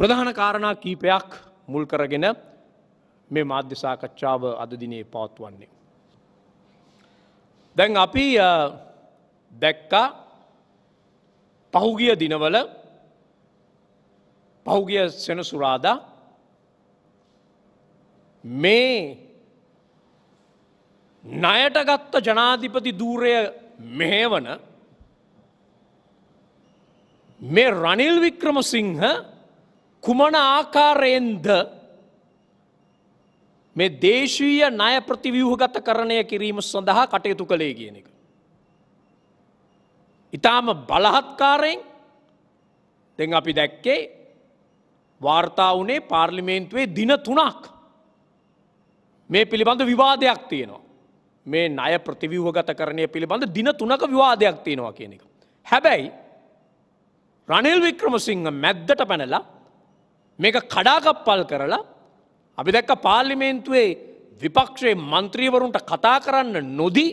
ප්‍රධාන කාරණා කීපයක් මුල් කරගෙන මේ මාධ්‍ය සාකච්ඡාව අද දිනේ පවත්වන්නේ. දැන් අපි දැක්කා පහුගිය දිනවල පහුගිය සෙනසුරාදා මේ ණයට ගත්ත ජනාධිපති ධූරය මෙහෙවන මේ රනිල් වික්‍රමසිංහ කුමන ආකාරයෙන්ද මේ දේශීය ණය ප්‍රතිව්‍යූහගත කරණය කිරීම සඳහා කටයුතු කළේ කියන එක. ඉතාම බලහත්කාරයෙන් දෙන් අපි දැක්කේ වාර්තා වනේ පාර්ලිමේන්තුවේ දින තුනක් මේ පිළිබඳ විවාදයක් තියෙනවා. මේ ණය ප්‍රතිව්‍යූහගත කරණය පිළිබඳ දින තුනක විවාදයක් තියෙනවා කියන එක. හැබැයි රනිල් වික්‍රමසිංහ මැද්දට පැනලා මේක කඩාකප්පල් කරලා අපි දැක්ක පාර්ලිමේන්තුවේ විපක්ෂයේ මන්ත්‍රීවරුන්ට කතා කරන්න නොදී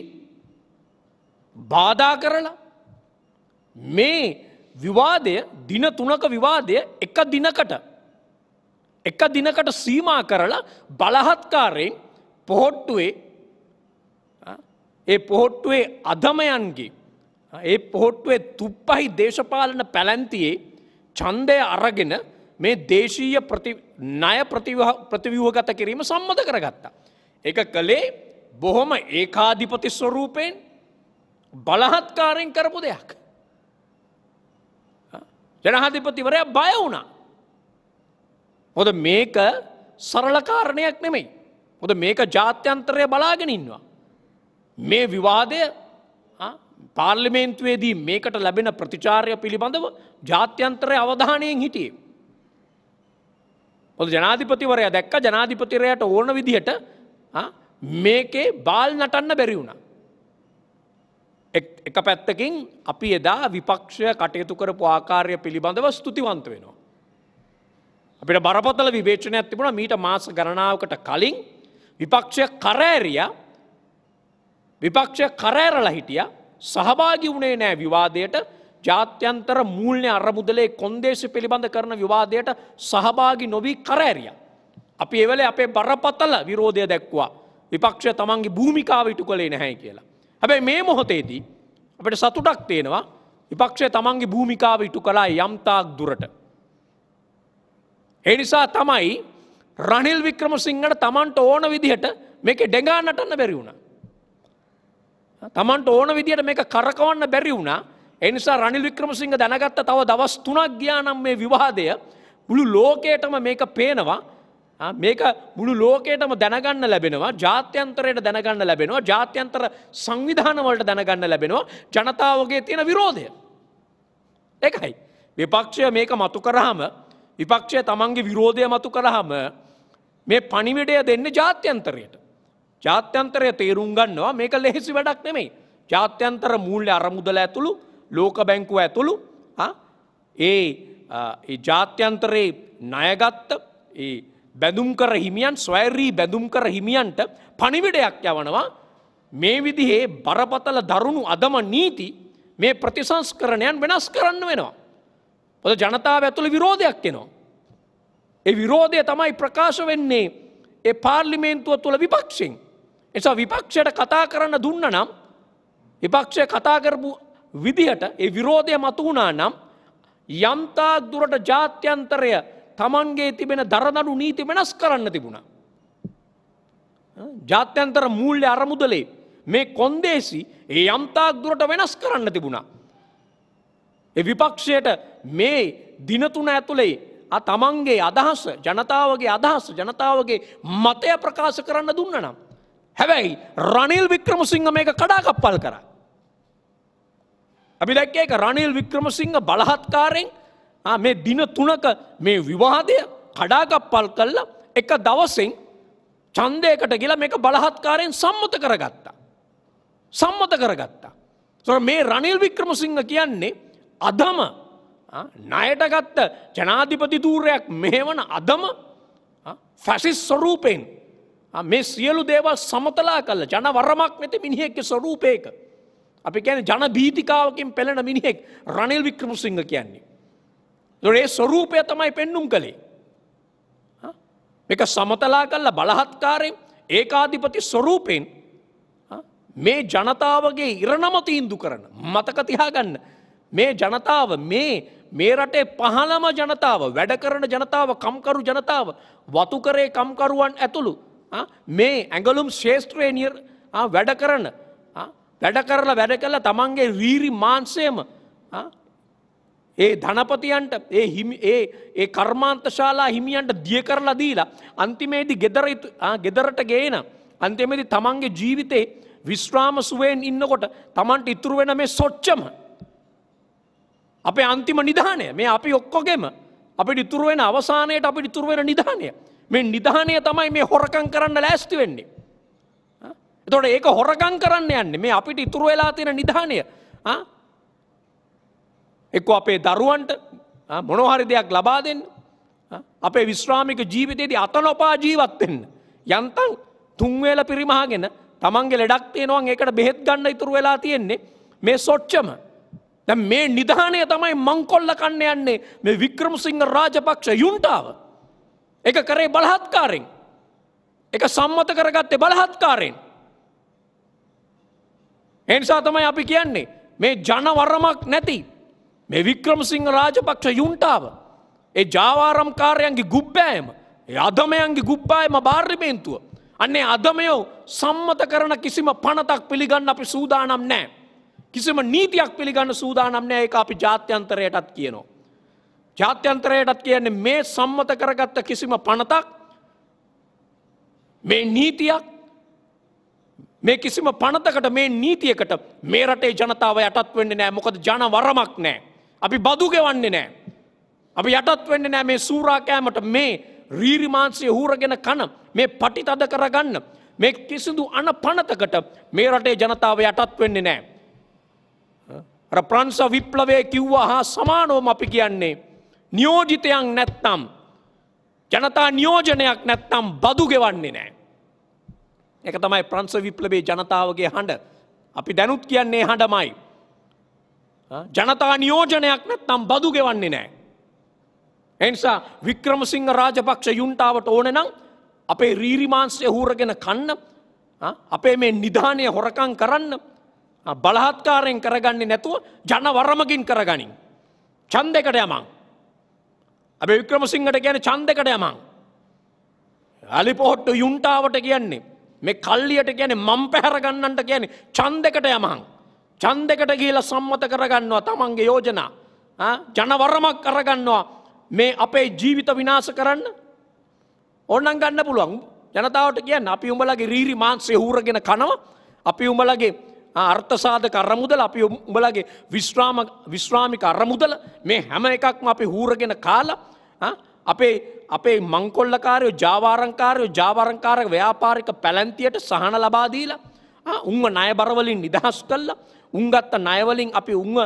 බාධා කරලා මේ විවාදය දින තුනක විවාදය එක දිනකට එක දිනකට සීමා කරලා බලහත්කාරයෙන් පොහොට්ටුවේ ඒ පොහොට්ටුවේ අධමයන්ගේ ඒ පොහොට්ටුවේ තුප්පහි දේශපාලන පැලැන්තියේ චන්දය අරගෙන මේ දේශීය ණය ප්‍රතිව්‍යූහගත කිරීම සම්මත කරගත්තා. එක කළේ බොහොම ඒකාධිපති ස්වරූපයෙන් බලහත්කාරයෙන් කරපු දෙයක්. ජනහාධිපතිවරය බය වුණා. හොද මේක සරලකාරණයක් නෙමෙයි. හොද මේක ජාත්‍යන්තරය බලාගෙන ඉන්නවා. මේ විවාදය පාර්ලිමේන්තුවේදී මේකට ලැබෙන ප්‍රතිචාරය පිළිබඳව ජාත්‍යන්තරය අවධානයෙන් හිටියේ. මොද ජනාධිපතිවරයා දැක්ක ජනාධිපතිරයට ඕන විදිහට මේකේ බාල් නටන්න බැරි වුණ. එක පැත්තකින් අපි එදා විපක්ෂය කටයුතු කරපු ආකාරය පිළිබඳව ස්තුතිවන්ත වෙනවා. අපිට බරපතල විවේචනයක් තිබුණ මීට මාස ගණනාවකට කලින් විපක්ෂය කරෑරිය විපක්ෂය කරෑරලා හිටිය සහභාගි වුණේ නෑ විවාදයට ජාත්‍යන්තර මූල්‍ය අරමුදලේ කොන්දේසි පිළිබඳ කරන විවාදයට සහභාගි නොවී කරඇරිය. අපි එවල අපේ බරපතල විරෝධය දැක්වා විපක්ෂ තමන්ගේ භූමිකාව ඉටු කළේ නැහැ කියලා. හැබැයි මේ මොහොතේදී අපට සතුටක් තියෙනවා විපක්ෂය තමන්ගේ භූමිකාව ඉටු කලා යම්තාක් දුරට. එනිසා තමයි රනිල් වික්‍රම සිංහට තමන්ට ඕන විදිහට මේක ඩෙගාන්නටන්න බැරි වුණ. තමන්ට ඕන විදිහට මේක කරකවන්න බැරි වුණා එනිසා රනිල් වික්‍රමසිංහ දැනගත්ත තව දවස් තුනක් ග්‍යානම් මේ විවාදය මුළු ලෝකයටම මේක පේනවා මේක මුළු ලෝකයටම දැනගන්න ලැබෙනවා ජාත්‍යන්තරයට දැනගන්න ලැබෙනවා ජාත්‍යන්තර සංවිධානවලට දැනගන්න ලැබෙනවා ජනතාවගේ තියෙන විරෝධය. එකයි. විපක්ෂය මේක මතු කරහම විපක්ෂය තමන්ගේ විරෝධය මතු කරහම මේ පනිවිඩය දෙන්න ජාත්‍යන්තරයට. ජාත්‍යන්තරය තේරුම් ගන්නවා මේක ලෙහෙසි වැඩක් නෙමෙයි. ජාත්‍යන්තර මූල්‍ය අරමුදල ඇතුළු ලෝක බැංකුව ඇතුළු ඒ ජාත්‍යන්තරයේ නයගත්ත ඒ බැඳුම් කර හිමියන් ස්වෛරී බැඳුම් කර හිමියන්ට පණිවිඩයක් යවනවා මේ විදිහේ බරපතල දරුණු අදම නීති මේ ප්‍රතිසංස්කරණයන් වෙනස් කරන්න වෙනවා. පොද ජනතාව ඇතුළ විරෝධයක් එනවා. ඒ විරෝධය තමයි ප්‍රකාශ වෙන්නේ ඒ පාර්ලිමේන්තුව තුළ විපක්ෂෙන්. එසා විපක්ෂයට කතා කරන්න දුන්න නම් විපක්ෂය කතාකරපු විදිහට ඒ විරෝධය මතුවුණා නම් යම්තාක් දුරට ජාත්‍යන්තරය තමන්ගේ තිබෙන දරදඩු නීති වෙනස් කරන්න තිබුණා. ජාත්‍යන්තර මූල්්‍ය අරමුදලේ මේ කොන්දේසි ඒ යම්තාක් දුරට වෙනස් කරන්න තිබුණා. එ විපක්ෂයට මේ දිනතුන ඇතුළේ තමන්ගේ අදහස ජනතාවගේ අදහස ජනතාවගේ මතය ප්‍රකාශ කරන්න දුන්න නම්. හැබැයි රනිල් වික්‍රමසිංහ මේක කඩාකප්පල් කරා. අපි දැක්කේ එක රනිල් වික්‍රමසිංහ බලහත්කාරයෙන් මේ දින තුනක මේ විවාදය කඩාගප්පල් කල්ලා එක දවසෙන් චන්දයකට ගිල මේක බලහත්කාරයෙන් සම්මත කරගත්තා. සම්මත කරගත්තා. තොර මේ රනිල් වික්‍රමසිංහ කියන්නේ අදම ණයටගත්ත ජනාධිපති දූරයක් මෙහෙවන අදම ෆැසිස් ස්වරූපයෙන් මේ සියලු දේවල් සමතලා කල්ල ජනවරමක් නැති මිනිහෙක්ක ස්වරූපයක. අපි ගැන ජන භීතිකාවකින් පෙළෙන මිනිහෙක් රනිල් වික්‍රමසිංහ කියන්නේ. දොඩේ ස්වරූපය තමයි පෙන්නුම් කළේ. එක සමතලා කල්ල බලහත්කාරයෙන් ඒකාධිපති ස්වරූපයෙන් මේ ජනතාවගේ ඉරණමතීන්දු කරන මතක තියාගන්න මේ ජනතාව මේ මේ රටේ පහළම ජනතාව වැඩ කරන ජනතාව කම්කරු ජනතාව වතුකරේ කම්කරුවන් ඇතුළු මේ ඇඟලුම් ශේෂත්‍රය නිර් වැඩ කරන වැඩ කරලා වැඩ කළ තමන්ගේ වීරි මාන්සයම ඒ ධනපතියන්ට ඒ ඒ ඒ කර්මාන්තශාලා හිමියන්ට දිය කරලා දීලා අන්තිමේදී ගෙදර ගෙදරට ගේන අන්තිමේදි තමන්ගේ ජීවිතේ විශ්‍රාම සුවෙන් ඉන්නකොට තමන්ට ඉතුරු වෙන මේ සොච්චම අපේ අන්තිම නිධානය මේ අපි ඔක්කොගෙම අපිට ඉතුරු වෙන අවසානයට අපිට ඉතුරු වෙන නිධානය මේ නිධානය තමයි මේ හොරකම් කරන්න ලෑස්ති වෙන්නේ එතොට ඒක හොරගං කරන්න යන්න මේ අපිට ඉතුරු වෙලා තියෙන නිධානය එක්ක අපේ දරුවන්ට මොනොහරි දෙයක් ලබා දෙන්න අපේ විශ්‍රාමික ජීවිතයේදී අතනොපා ජීවත්වෙන්න යන්තන් තුන්වේල පිරිමහගෙන තමන්ගේ ලෙඩක් තියෙනවා ඒකට බෙහෙත් ගන්න ඉතුරු වෙලා තියෙන්නේ මේ සොච්චම දැ මේ නිධානය තමයි මංකොල්ල කන්න යන්නේ මේ වික්‍රමසිංහ රාජපක්ෂ යුන්ටාව එක කරේ බලහත්කාරෙන් එක සම්මත කරගත්තේ බලහත්කාරෙන් එනිසා තමයි අපි කියන්නේ මේ ජනවරමක් නැති මේ වික්‍රමසිංහ රාජපක්ෂ යුන්ටාව ඒ ජාවාරම්කාරයන්ගේ ගුබ්බෑයම ඒ අධමයන්ගේ ගුබ්බායම භාර්ලිමේන්තුව අන්නේ අදමයෝ සම්මත කරන කිසිම පනතක් පිළිගන්න අපි සූදානම් නෑ. කිසිම නීතියක් පිළිගන්න සූදානම් නෑ එක අපි ජාත්‍යන්තරයටත් කියනවා. ජාත්‍යන්තරයටත් කියන්නේ මේ සම්මත කරගත්ත කිසිම පනතක් මේ නීතියක් මේ කිසිම පනතකට මේ නීතියකට මේ රටේ ජනතාව යටත් වෙන්න නෑ මොකද ජන වරමක් නෑ. අපි බදු ගෙවන්නේ නෑ. අපි යටත් වෙන්න නෑ මේ සූරාකෑමට මේ රීරිමාන්සය හූරගෙන කන මේ පටිතද කරගන්න මේ කිසිදු අන පනතකට මේ රටේ ජනතාව යටත් වෙන්නේ නෑ. ප්‍රංස විප්ලවය කිව්වා හා සමානෝම අපි කියන්නේ. නියෝජිතයන් නැත්තම්. ජනතා නියෝජනයක් නැත්තම් බදු ගෙවන්නේ නෑ. එක තමයි ප්‍රංස විප්ලබේ ජනතාවගේ හඬ. අපි දැනුත් කියන්නේ හඬමයි. ජනතා නියෝජනයක් නැත්නම් බදු ගෙවන්නේ නෑ. එනිසා වික්‍රමසිංහ රාජපක්ෂ යුන්ටාවට ඕන නම් අපේ රීරිමාන්සය හූරගෙන කන්න අපේ මේ නිධානය හොරකං කරන්න බලහත්කාරයෙන් කරගන්නේ නැතුව ජනවරමකින් කරගනින්. චන්දකට යමං. අප වික්‍රමසිංහට ගැන චන්දකට යමං. අලිපොහොට්ට යුන්ටාවට කියන්නේ. මේ කල්ලියට ගැන මම් පැහැරගන්නට ගැන චන්දකට යමං. චන්දකට ගීල සම්මත කරගන්නවා තමන්ගේ යෝජනා. ජනවරමක් කරගන්නවා මේ අපේ ජීවිත විනාස කරන්න ඔන්නන් ගන්න පුළුවන් ජනතාවට කියන්න අපි උඹලගේ රීරි මාන්සේ හූරගෙන කනවා අපි උඹලගේ අර්ථසාධ කරමුදල අපි උඹලගේ විශ්‍රාමික අරමුදල මේ හැම එකක්ම අපි හූරගෙන කාලා අපේ අපේ මංකොල්ලකාරයෝ ජාවාරංකාරයෝ ජාවාරංකාර ව්‍යාපාරික පැලැන්තියට සහන ලබාදීලා උංව නයබරවලින් නිදහස් කල්ලා උන්ගත්ත නයවලින් අපි උංව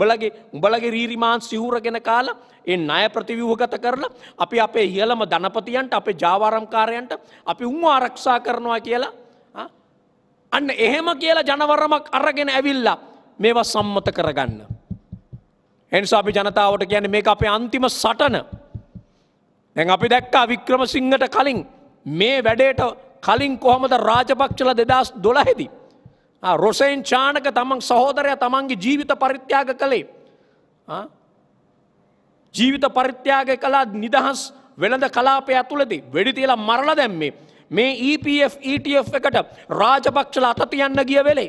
බලගේ උඹලගේ රීරිමාන් සිවුරගෙන කාලා ඒ ණය ප්‍රතිව්‍යූහගත කරලා අපි අපේ ඉහළම ධනපතියන්ට අපේ ජාවාරම්කාරයන්ට අපි උන්ව ආරක්ෂා කරනවා කියලා අන්න එහෙම කියලා ජනවරමක් අරගෙන ඇවිල්ලා මේවා සම්මත කරගන්න. එනිසා අපි ජනතාවට කියන්නේ මේක අපේ අන්තිම සටන දැන් අපි දැක්කා වික්‍රමසිංහට කලින් මේ වැඩේට කලින් කොහොමද රාජපක්ෂල දෙදස් දොළහෙදී. රොසයින් චානක තමන් සහෝදරය තමන්ගේ ජීවිත පරිත්‍යාග කළේ. ජීවිත පරිත්‍යාග කලා නිදහස් වෙළඳ කලාපය ඇතුළදී වැඩි තියලා මරණ දැම්මේ. මේ EPF ETF එකට රාජපක්ෂල අත තියන්න ගිය වෙලේ.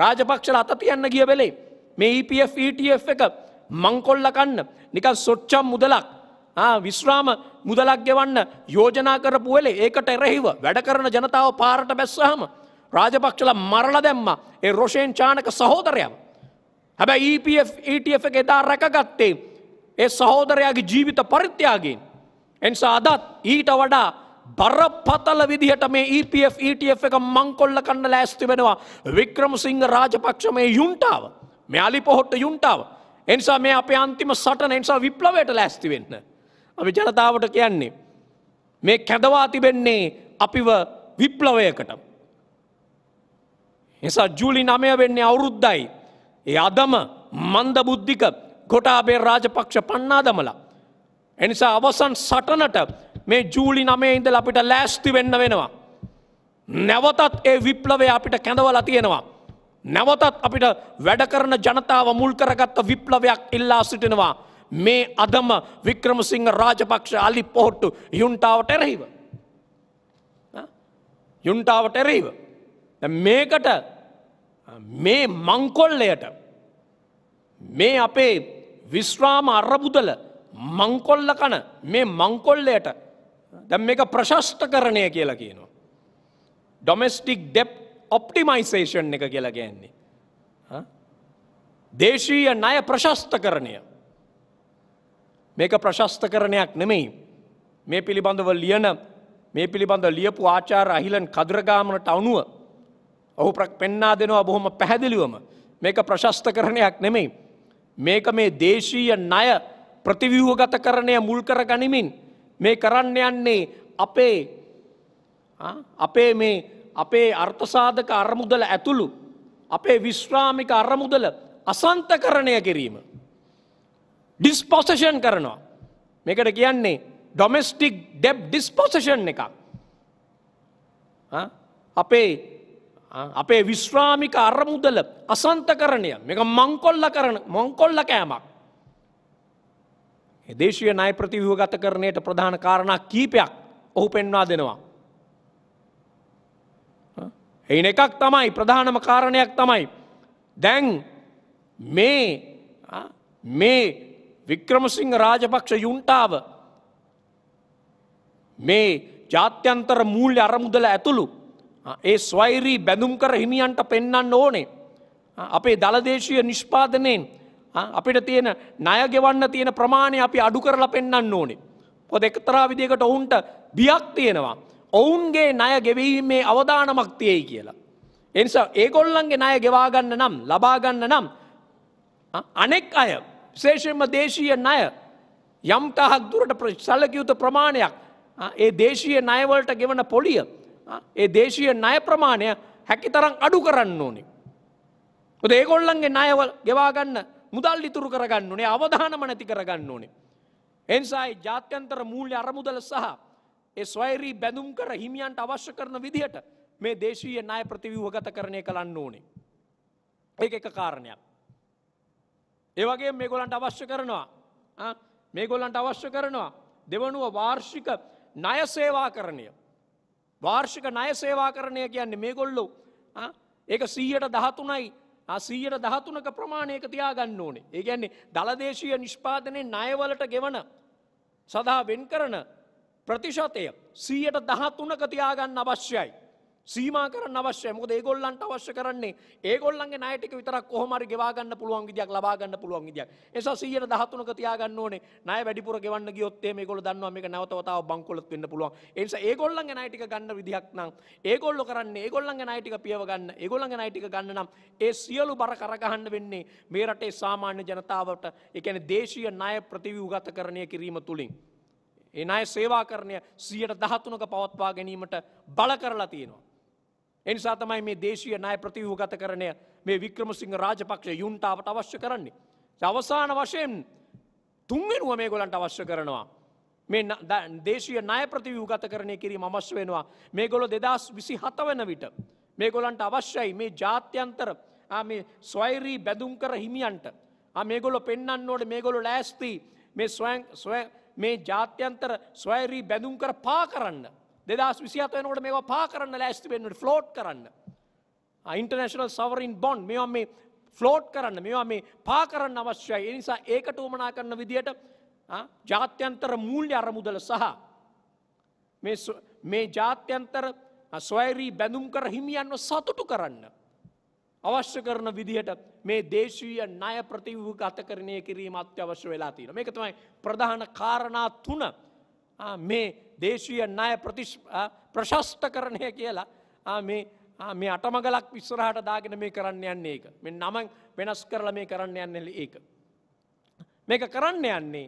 රාජපක්ෂල අත තියන්න ගිය වෙලේ. මේ EPF ETF එක මංකොල්ලකන්න නිකන් සොච්චම් මුදලක් විශ්‍රාම මුදලක් ගෙවන්න යෝජනා කරපු වෙලේ ඒකට එරෙහිව වැඩ කරන ජනතාව පාරට බැස්සහම රාජපක්ෂල මරල දැම්ම ඒ රෝෂයෙන් චානක සහෝදරයම. හැබැ EPF එක එදා රැකගත්තේ ඒ සහෝදරයාගේ ජීවිත පරිත්‍යයාගෙන්. එනිසා අදත් ඊට වඩා බරපතල විදිහට මේ EPF ETF එක මංකොල්ල කන්න ලෑස්ති වෙනවා වික්‍රම සිංහ රාජපක්ෂ මේ යුන්ටාව මෙයාලි පොහොට්ට යුන්ටාව. එනිසා මේ අපේ අන්තිම සටන එනිසා විප්ලවයට ලෑස්ති වෙන්න. අපි ජනතාවට කියන්නේ. මේ කැදවා තිබෙන්නේ අපිව විප්ලවයකට. නිසා ජූලි නමය වෙන්නේ අවුරුද්දයි. ඒ අදම මන්ද බුද්ධික ගොටාබේ රාජපක්ෂ පන්නා දමලා. එනිසා අවසන් සටනට මේ ජූලි නමේ ඉඳල අපිට ලෑස්ති වෙන්න වෙනවා. නැවතත් ඒ විප්ලවය අපිට කැඳවලා තියෙනවා. නැවතත් අපිට වැඩ කරන ජනතාව මුල් කරගත්ත විප්ලවයක් ඉල්ලා සිටිනවා. මේ අදම වික්‍රමසිංහ රාජපක්ෂ අලි පොහොට්ටු යුන්ටාවට එරහිව. යුන්ටාවට එරහිව. මේකට මේ මංකොල්ලයට මේ අපේ විශ්‍රාම අරබුදල මංකොල්ල කන මේ මංකොල්ලයට දැම් මේක ප්‍රශස්ත කරණය කියලා කියනවා. ඩොමෙස්ටික් ඩෙප් ඔප්ටිමයිසේෂන් එක කියලා ගැන්නේ. දේශීය ණය ප්‍රශස්ත කරණය. මේක ප්‍රශස්තකරණයක් නෙමෙයි. මේ පිළිබඳව ලියන මේ පිළිබඳ ලියපු ආචාර අහිලන් කදුරගාමනට අනුව ඔහු පෙන්නා දෙනවා බොහොම පැහැදිලිවම මේක ප්‍රශස්තකරණයක් නෙමෙයි. මේක මේ දේශීය ණය ප්‍රතිව්‍යූහගත කරණය මුල් කර ගනිමින් මේ කරන්න යන්නේ අපේ අපේ මේ අපේ අර්ථසාධක අරමුදල ඇතුළු අපේ විශ්‍රාමික අරමුදල අසන්තකරණය කිරීම. ඩිස්පොසෂන් කරනවා. මේකට කියන්නේ ඩොමෙස්ටික් ඩෙබ් ඩිස්පොසෂන් එකක්. අපේ අපේ විශ්‍රාමික අරමුදල අසන්තකරණය මේක මංකොල්ල කරන මොංකොල්ල කෑමක්. දේශය නය ප්‍රතිවූගත කරණයට ප්‍රධාන කාරණා කීපයක් ඔහු පෙන්වා දෙනවා. එයින එකක් තමයි ප්‍රධානම කාරණයක් තමයි. දැන් මේ මේ වික්‍රමසිංහ රාජපක්ෂ යුන්ටාව මේ ජාත්‍යන්තර මූල්්‍ය අරමුදල ඇතුළු ඒ ස්වෛරී බැඳුම් කර හිමියන්ට පෙන්න්න ඕනේ. අපේ දළදේශය නිෂ්පාදනයෙන් අපිට තියෙන ණයගෙවන්න තියෙන ප්‍රමාණය අපි අඩු කරලා පෙන්න්න ඕනේ. පොද එක්තරා විදිකට ඔවුන්ට බියක් තියෙනවා. ඔවුන්ගේ ණය ගෙවීමේ අවධානමක් තියෙයි කියලා. එනිසා ඒගොල්ලන්ගේ ණය ගෙවාගන්න නම් ලබාගන්න නම් අනෙක් අය ශේෂයෙන්ම දේශීය ණය යම් තාහක් දුරට සැලකියයුතු ප්‍රමාණයක් ඒ දේශීය ණයවලට ගෙවන පොලිය ඒ දේශීය ණය ප්‍රමාණය හැකි තරම් අඩු කරන්න ඕනේ. ොද ඒගොල්ලන්ගේ ණයවල් ගෙවාගන්න මුදල් ඉතුරු කරගන්න ඕනේ අවධානම නැති කරගන්න ඕනේ. එන්සායි ජාත්‍යන්තර මූල්‍ය අරමුදල සහ ඒ ස්වෛරී බැඳුම් කර හිමියන්ට අවශ්‍ය කරන විදිහට මේ දේශීය ණය ප්‍රතිව්‍යූහගත කරණය කරන්න ඕනේ. ඒක එක කාරණයක්. ඒවගේ මේගොලන්ට අවශ්‍ය කරනවා මේගොල්ලන්ට අවශ්‍ය කරනවා දෙවනුව වාර්ෂික නයසේවා කරණය. වාර්ෂික නයසේවා කරණය කියන්නේ මේගොල්ලු ඒක සීයට දහතුනයි අසීයට දහතුනක ප්‍රමාණයක තියාගන්න ඕනේ ඒගැන්නේ දළදේශීය නිෂ්පාදනය නයවලට ගෙවන සඳහා වෙන් කරන ප්‍රතිශතය සීයට දහතුනක තියාගන්න අවශ්‍යයි. සීමා කරන්න අවශ්‍ය මොකද ඒගොල්ලන්ට අවශ්‍ය කරන්නේ ඒගොල්ලන්ගේ ණයටික විතරක් කොහොමරි ගෙවා ගන්න පුළුවන් විදියක් ලබා ගන්න පුළුවන් විදියක්. ඒ නිසා 113ක තියාගන්න ඕනේ. ණය වැඩිපුර ගෙවන්න ගියොත් එහෙම ඒගොල්ලෝ දන්නවා මේක නැවතවතාව බංකොලොත් වෙන්න පුළුවන්. ඒ නිසා ඒගොල්ලන්ගේ ණයටික ගන්න විදියක් නම් ඒගොල්ලෝ කරන්නේ ඒගොල්ලන්ගේ ණයටික පියව ගන්න. ඒගොල්ලන්ගේ ණයටික ගන්න නම් ඒ සියලු බර කරගහන්න වෙන්නේ මේ රටේ සාමාන්‍ය ජනතාවට. ඒ කියන්නේ දේශීය ණය ප්‍රතිව්‍යුහගතකරණය කිරීම තුලින්. ඒ ණය සේවාකරණය 113ක පවත්වා ගැනීමට බල කරලා තියෙනවා. එනිසා තමයි මේ දේශීය ණය ප්‍රතිවූගත කරණය මේ වික්‍රමසිංහ රාජපක්ෂ යුන්ටාවට අවශ්‍ය කරන්නේ. අවසාන වශයෙන් තුන්වෙනුව මේ ගොලන්ට අවශ්‍ය කරනවා. මේ දේශීය ණය ප්‍රතිවූගත කරණය කිරීම අවශ්‍ය වෙනවා. මේ ගොලො දෙදස් විසි හත වෙන විට. මේ ගොලන්ට අවශ්‍යයි මේ ජාත්‍යන්තර මේ ස්වෛරී බැදුම් කර හිමියන්ට. මේගොලො පෙන්න්න ඕට මේගොලො ලෑස්ති මේ ස්වය මේ ජාත්‍යන්තර ස්වෛරී බැඳුම් කර පා කරන්න. දෙදස් විසිහත් වෙනකොට මේවා පා කරන්න ලෑස්ති වෙන්නට ෆ්ලෝට් කරන්න. ඉන්ටර්නශනල් සවරින් බොන්් මෙවා මේ ෆ්ලෝට් කරන්න මෙවා මේ පා කරන්න අවශ්‍යයි එනිසා ඒකට උමනා කරන විදියට ජාත්‍යන්තර මූල්්‍ය අරමුදල සහ මේ ජාත්‍යන්තර ස්වයරී බැඳුම් කර හිමියන්ව සතුටු කරන්න. අවශ්‍ය කරන විදිහට මේ දේශීය ණය ප්‍රතිවූ ගතකරණය කිරීම අත්‍යවශ්‍ය වෙලා තියෙන. මේක තමයි ප්‍රධාන කාරණා තුන මේ දේශීය ණය ප්‍රශස්ත කරණය කියලා මේ මේ අටමගලක් විස්සරහට දාගෙන මේ කරන්න යන්නේ ඒක මෙ නමං වෙනස් කරලා මේ කරන්න යන්න ඒක. මේක කරන්න යන්නේ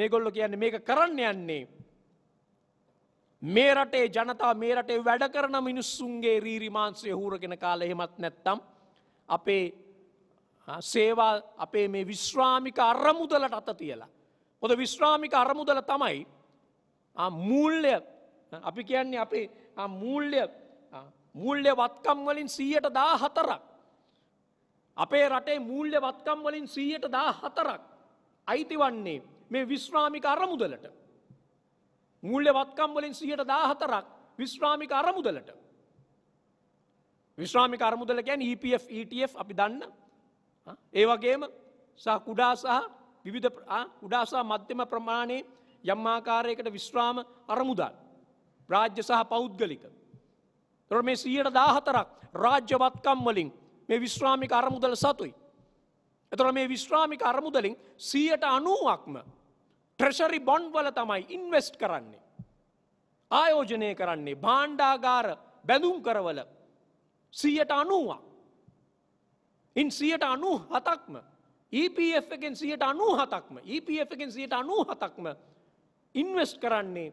මේ ගොල්ලො කියන්නේ මේක කරන්න යන්නේ. මේ රටේ ජනතා මේ රටේ වැඩ කරන මිනිස්සුන්ගේ රීරිමාන්සය හූරගෙන කාල එහෙමත් නැත්තම් අපේ සේවා අපේ මේ විශ්‍රාමික අරමුදලට අත තියලා. පොද විශ්‍රාමික අරමුදල තමයි මූල්්‍ය අපි කියන්නේ අපි මූල්්‍ය මූල්්‍ය වත්කම් වලින් සීයට දා හතරක්. අපේ රටේ මූල්්‍ය වත්කම් වලින් සීයට දා හතරක් අයිති වන්නේ මේ විශ්‍රාමික අරමුදලට. මූල්්‍ය වත්කම් වලින් සීයට දා හතරක් විශ්‍රාමික අරමුදලට. විශ්‍රාමික අරමුදල ගැන් EPF ETF අපි දන්න ඒවගේම සහ කුඩා සහ විවිධ උඩාසා මධ්‍යම ප්‍රමාණයේ යම්මාකාරයකට විශ්‍රාම අරමුදල්. රාජ්‍ය සහ පෞද්ගලික. තොර මේ සියයට දාහතරක් රාජ්‍යවත්කම් වලින් මේ විශ්‍රාමික අරමුදල සතුයි. එතොර මේ විශ්‍රාමික අරමුදලින් සියයට අනුවක්ම ට්‍රෙෂරි බොන්් වල තමයි ඉන්වස්ට් කරන්නේ. ආයෝජනය කරන්නේ භාණ්ඩාගාර බැඳුම් කරවල සියයට අනුවක්. ඉන් සියයට අනු හතක්ම EPF එකෙන් සියයට අනු හතක්ම EPF එකෙන් සියයට අනු හතක්ම ඉන්වස්ට් කරන්නේ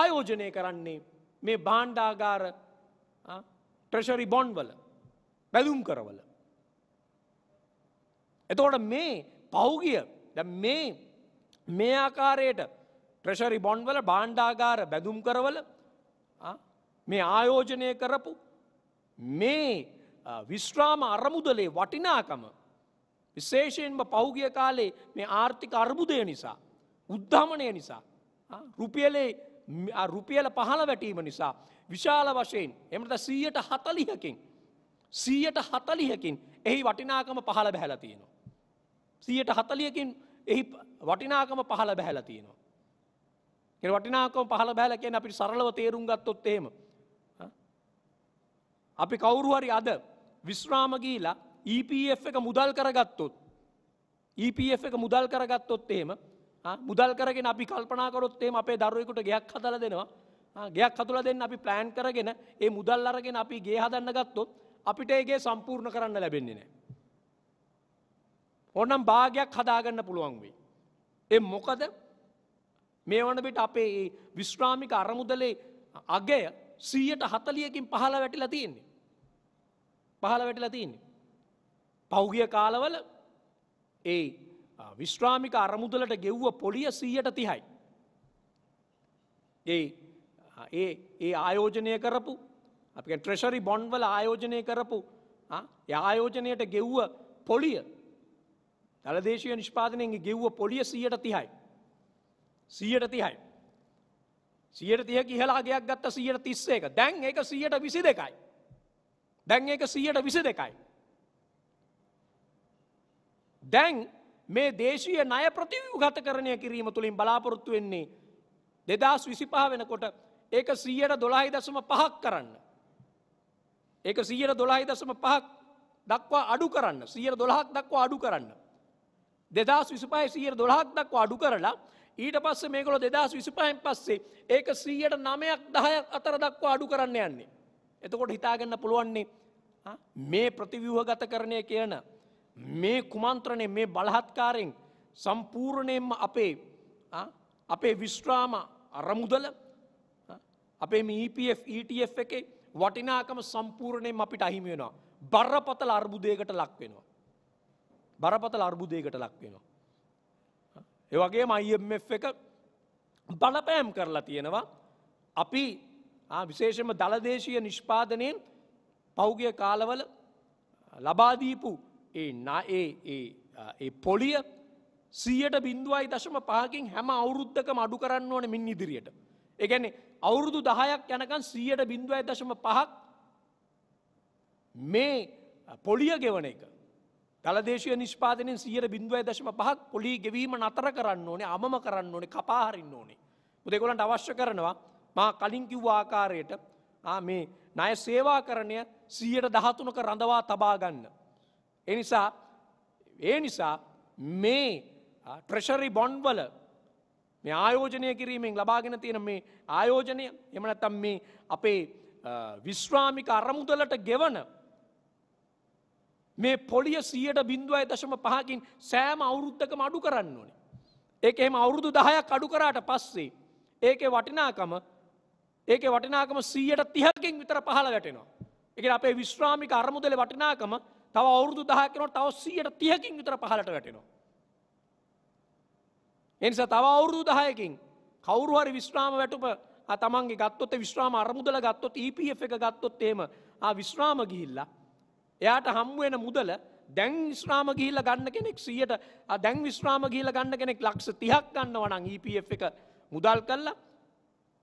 ආයෝජනය කරන්නේ මේ බාණ්ඩාගාර ට්‍රෙෂරි බොන්් වල බැලුම් කරවල. එතකොට මේ පෞගිය මේ මේ ආකාරයට ට්‍රෙෂරි බොන්් වල බාණ්ඩාගාර බැදුම් කරවල මේ ආයෝජනය කරපු මේ විශ්‍රාම අරමුදලේ වටිනාකම විශේෂයෙන්ම පෞගිය කාලේ මේ ආර්ථික අර්බුදය නිසා උද්ධමනය නිසා රුපියලේ රුපියල පහළ වැටීම නිසා විශාල වශයෙන් එමට සීයට හතලිහකින් සීයට හතලිහකින් එහි වටිනාකම පහළ බැහැල තියෙනවා. සීයට හතලියකින් එහි වටිනාකම පහළ බැහැල තියෙනවා. කෙන වටිනාකම පහළ බැහල කියෙන අපි සරලව තේරුම් ගත්තොත් එහෙම. අපි කවුරුහරි අද විශ්‍රාම ගීලා EPF එක මුදල් කරගත්තොත් EPF එක මුදල් කරගත්තොත් එහෙම මුදල් කරගෙන අපි කල්පනා කරොත් එම අපේ දරුවෙකුට ගයක් හදලා දෙනවා ගයක් හතුලා දෙන්න අපි ප්ලෑන් කරගෙන ඒ මුදල් අරගෙන අපි ගේ හදන්න ගත්තොත් අපිට ඒගේ සම්පූර්ණ කරන්න ලැබෙන්නේ නෑ. ඔන්නම් භාගයක් හදාගන්න පුළුවන් වෙයි. එ මොකද මේ වනවිට අපේ විශ්‍රාමික අරමුදලේ අගය සීයට හතලියකින් පහල වැටිලා තියෙන්නේ. පහල වැටිලා තියන්නේ. පෞගිය කාලවල ඒ විශ්‍රාමික අරමුදලට ගෙව්ව පොලිය සීයට තිහයි. ඒ ඒ ඒ ආයෝජනය කරපු අපි ට්‍රෙෂරි බොන්්වල ආයෝජනය කරපු ආයෝජනයට ගෙව්ව පොලිය දලදේශය නිෂ්පාදනයෙන් ගෙව්ව පොලිය සීයට තිහයි. සීයට තිහයි. සියට තිය ඉහලාගයක් ගත්ත සියට තිස්සේ එක දැන් එක සියට විසි දෙකයි. දැන් එක සියට විසි දෙකයි. දැන් මේ දේශීය ණය ප්‍රතිව්ඝාතකරණය කිරීම තුළින් බලාපොරොත්තු වෙන්නේ 2025 වෙනකොට ඒක 112.5ක් කරන්න. ඒක 112.5ක් දක්වා අඩු කරන්න 112ක් දක්වා අඩු කරන්න. 2025 112ක් දක්වා අඩු කරලා ඊට පස්සේ මේගොල්ලෝ 2025න් පස්සේ ඒක 109ක් 10ක් අතර දක්වා අඩු කරන්න යන්නේ. එතකොට හිතාගන්න පුළුවන් මේ ප්‍රතිව්‍යුහගත කරණය කියන මේ කුමන්ත්‍රණය මේ බලහත්කාරෙන් සම්පූර්ණයෙන්ම අපේ අපේ විශ්්‍රාම අරමුදල අපේ EPF ETF එකේ වටිනාකම සම්පූර්ණයෙන් අපිට අහිමියෙනවා. බරපතල අර්බුදයකට ලක්වෙනවා. බරපතල අර්බුදයකට ලක්වෙනවා. ඒවගේ IMF එක බලපෑම් කරලා තියෙනවා අපි විශේෂම දළදේශීය නිෂ්පාදනයෙන් පෞගිය කාලවල ලබාදීපු ඒ ඒ පොලිය සියට බින්දුවයි දශම පහකින් හැම අවුරුද්ධක මඩු කරන්න ඕන මින් ඉදිරියට. එකැනෙ අවුරුදු දහයක් යනකන් සියට බින්දුවයි දශම පහක් මේ පොලිය ගෙවන එක. දලදේශය නිෂ්පාදනෙන් සියට බින්දුවයි දශම පහක් පොලි ගෙවීම නතර කරන්න ඕනේ අමම කරන්න ඕනේ කපාහරින්න ඕනේ. උදෙකොලන්ට අවශ්‍ය කරනවා මා කලින් කිව්ව ආකාරයට මේ ණය සේවා කරණය සියයට දහතුනක රඳවා තබා ගන්න. ඒ නිසා ඒ නිසා මේ ට්‍රෙෂරි බොන්්වල මේ ආයෝජනය කිරීමෙන් ලබාගෙන තියෙන මේ ආයෝජනය එමනත්තම් මේ අපේ විශ්‍රාමික අරමුදලට ගෙවන මේ පොලිය සියයට බින්දුවයි දශම පහකින් සෑම අවුරුද්ධකම අඩු කරන්න ඕනේ. ඒක එහෙම අවුරුදු දහයක් අඩු කරාට පස්සේ ඒකේ වටිනාකම ඒකේ වටිනාකම සීයට තිහකින් විතර පහළ වැටෙනවා. එකන අපේ විශ්‍රාමික අරමුදල වටිනාකම තව අවුරුදු දහකනොට තව සීයට තියකින් විතර පහලට වැටෙනවා. එනිසා තව අවුරුදු දහයකින් කවුරුහරි විශ්‍රාම වැටුප තමන්ගේ ගත්තොත් විශ්‍රාම අරමුදල ගත්තොත් EPF එක ගත්තොත් ඒම ආ විශ්‍රාම ගිහිල්ලා එයාට හම්ුවෙන මුදල දැන් විශ්‍රාම ගිහිල්ල ගන්න කෙනෙක් සියට දැන් විශ්‍රාම ගිහිල ගන්න කෙනෙක් ලක්ෂ තිහක් ගන්නවනං EPF එක මුදල් කල්ලා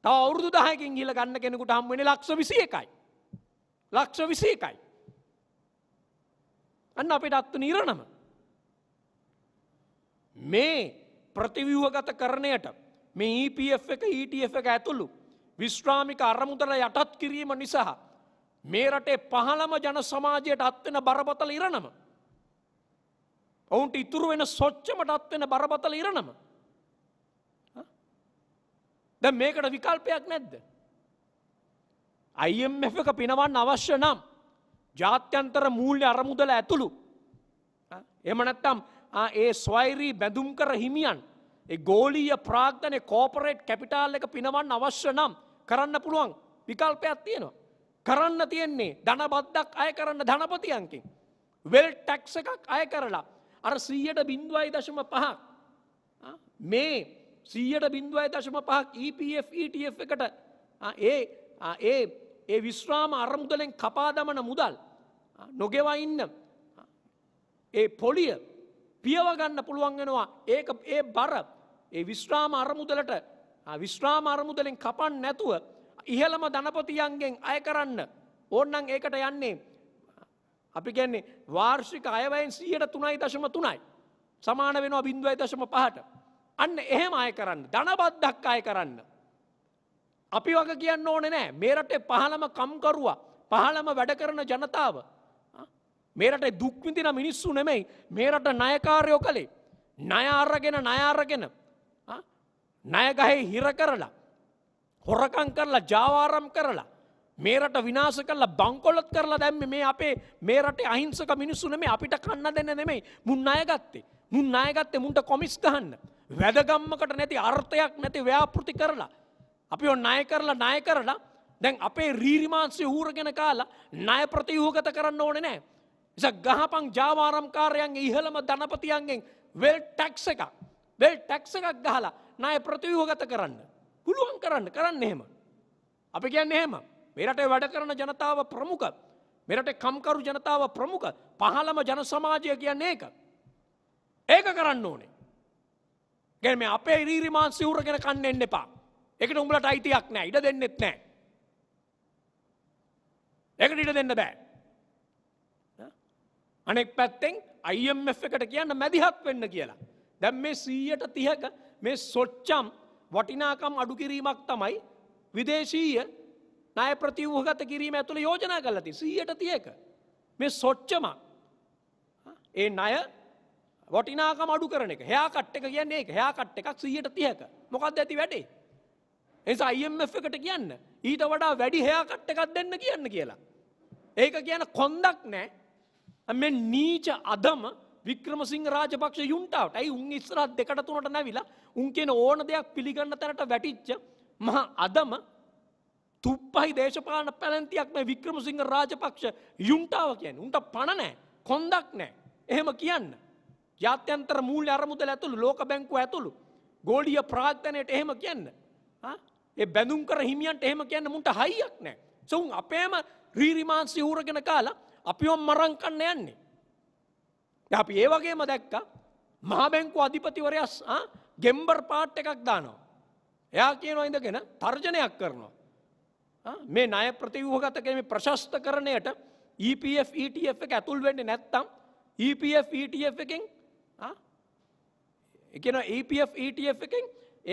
තව අවුරුදු දහයකින් ගිල ගන්න කෙනෙකුට හම්ුවෙන ලක්ෂ විසිය එකයි. ලක්ෂ විසේකයි. අන්න අපිට අත්තු නිරණම. මේ ප්‍රතිව්‍යූහගත කරණයට මේ EPF එක ETF එක ඇතුළු විශ්‍රාමික අරමුදල යටත් කිරීම නිසා මේ රටේ පහළම ජන සමාජයට අත්වෙන බරපතල ඉරණම. ඔවුන්ට ඉතුරු වෙන සොච්චමට අත්වෙන බරපතල ඉරණම. ද මේකට විකල්පයක් නැද්ද. IMF එක පිනවන්න අවශ්‍ය නම් ජාත්‍යන්තර මූල්‍ය අරමුදල ඇතුළු. එමනැත්තම් ඒ ස්වෛරී බැඳුම් කර හිමියන්. ඒ ගෝලීය ප්‍රාග්ධනය කෝපරේට් කැපිටාල් එක පිනවන් අවශ්‍ය නම් කරන්න පුළුවන් විකල්පයක් තියෙනවා. කරන්න තියෙන්නේ ධන බද්දක් අය කරන්න ධනපතියන්කින්. වෙල් ටැක්ස එකක් අය කරලා. අර සීයට බින්දුවයි දශම පහ. මේ සීයට බින්දුවයි දශම පහක් EPF ETF එකට ඒ ඒ ඒ විශ්‍රාම අරමුදලෙන් කපා දමන මුදල් නොගෙවා ඉන්න ඒ පොලිය පියවගන්න පුළුවන් වෙනවා ඒක ඒ බර ඒ විශ්‍රාම අරමුදලට විශ්‍රාම අරමුදලෙන් කපන් නැතුව ඉහළම ධනපතියන්ගෙන් අය කරන්න ඕන්නන් ඒකට යන්නේ අපි ගැන්නේ වාර්ෂික අයවයින් සීයට තුනයි දශම තුනයි සමාන වෙනවා බින්දුවයි දශම පහට අන්න එහෙම අය කරන්න ධනබද්දක් අය කරන්න අපි වග කියන්න ඕන නෑ මේ රටේ පහළම කම්කරුවා පහළම වැඩ කරන ජනතාව මේරට දුක්විඳන මිනිස්සු නෙමෙයි මේරට නයකාරයෝ කළේ ණය අරගෙන ණය අරගෙන ණයගහේ හිර කරලා හොරකම් කරලා ජාවාරම් කරලා මේරට විනාශ කරලා බංකොලොත් කරලා දැම්ම මේ අපේ මේ රටේ අහිංසක මිනිස්සු නෙමේ අපිට කන්න දෙන්න නෙමෙයි මුන් අයගත්තේ මුන් අයගත්තේ මුන්ට කොමිස් ගහන්න වැදගම්මකට නැති අර්ථයක් නැති ව්‍යාපෘති කරලා අපි ඔ ණය කරලා ණය කරලා දැන් අපේ රීරිමාන්සේ හූරගෙන කාලා ණය ප්‍රතිවූගත කරන්න ඕනේ නෑ. නිසා ගහපන් ජාවාරම්කාරයන්ගේ ඉහළම ධනපතියන්ගෙන් වෙල් ටැක්ස් එකක්. වෙල් ටැක්ස් එකක් ගහලා ණය ප්‍රතිවූගත කරන්න. පුළුවන් කරන්න කරන්න එහෙම. අපි කියන්නේ එහෙම. මෙරට වැඩ කරන ජනතාව ප්‍රමුඛ මෙරට කම්කරු ජනතාව ප්‍රමුඛ පහළම ජන සමාජය කියන්නේ ඒක. ඒක කරන්න ඕනේ. ගැන මේ අපේ රීරිමාන් සිවුරගෙන කන්න එන්න එපා. එකට උඹලට අයිතියක් නෑ ඉඩ දෙන්නෙත් නෑ. එකට ඉඩ දෙන්න බෑ. අනෙක් පැත්තෙන් IMF එකට කියන්න මැදිහත් වෙන්න කියලා. දැම් මේ සීයට තිහක මේ සොච්චම් වටිනාකම් අඩු කිරීමක් තමයි විදේශීය ණය ප්‍රතිවූහගත කිරීම ඇතුළ යෝජනා කල්ලති සීයට තියක මේ සොච්චම ඒ ණය වටිනාකම අඩු කරන එක හයා කට්ට එක කියන්නේ හයා කට්ට එකක් සීයට තියක මොකක්ද ඇති වැඩේ එනිසා IMF එකට කියන්න ඊට වඩා වැඩි හයා කට් එකක් දෙන්න කියන්න කියලා. ඒක කියන කොන්දක් නෑ මේ නීච අදම වික්‍රමසිංහ රාජපක්ෂ යුන්ටාවට ඇයි උන් ඉස්සරහත් දෙකට තුනට නැවිලා උන් කියන ඕන දෙයක් පිළිගන්න තැනට වැටිච්ච මහා අදම තුප්පහයි දේශපාලන පැලැන්තියක් මේ වික්‍රමසිංහ රාජපක්ෂ යුන්ටාව කියන්නේ උන්ට පණ නෑ කොන්දක් නෑ එහෙම කියන්න ජාත්‍යන්තර මූල්‍ය අරමුදල ඇතුළු ලෝක බැංකුව ඇතුළු ගෝලිය ප්‍රාග්ධනයට එහෙම කියන්න ඒ බැඳුම් කර හිමියන්ට එහෙම කියන්න මුන්ට හයියක් නෑ. සවුන් අපේම රීරිමාන්සි ඌරගෙන කාලා අපිඔම් මරං කන්න යන්නේ. අපි ඒ වගේම දැක්ක මහබැංකු අධිපතිවරයස් ගෙම්බර් පාට් එකක් දානවා. එයා කියනවා ඉඳගෙන තර්ජනයක් කරනවා. මේ නය ප්‍රතිවූහගත කර මේ ප්‍රශස්ත කරණයට EPF ETF එක ඇතුල් වෙන්නේ නැත්තම් EPF ETF එකෙන් එකන EPF ETF එකෙන්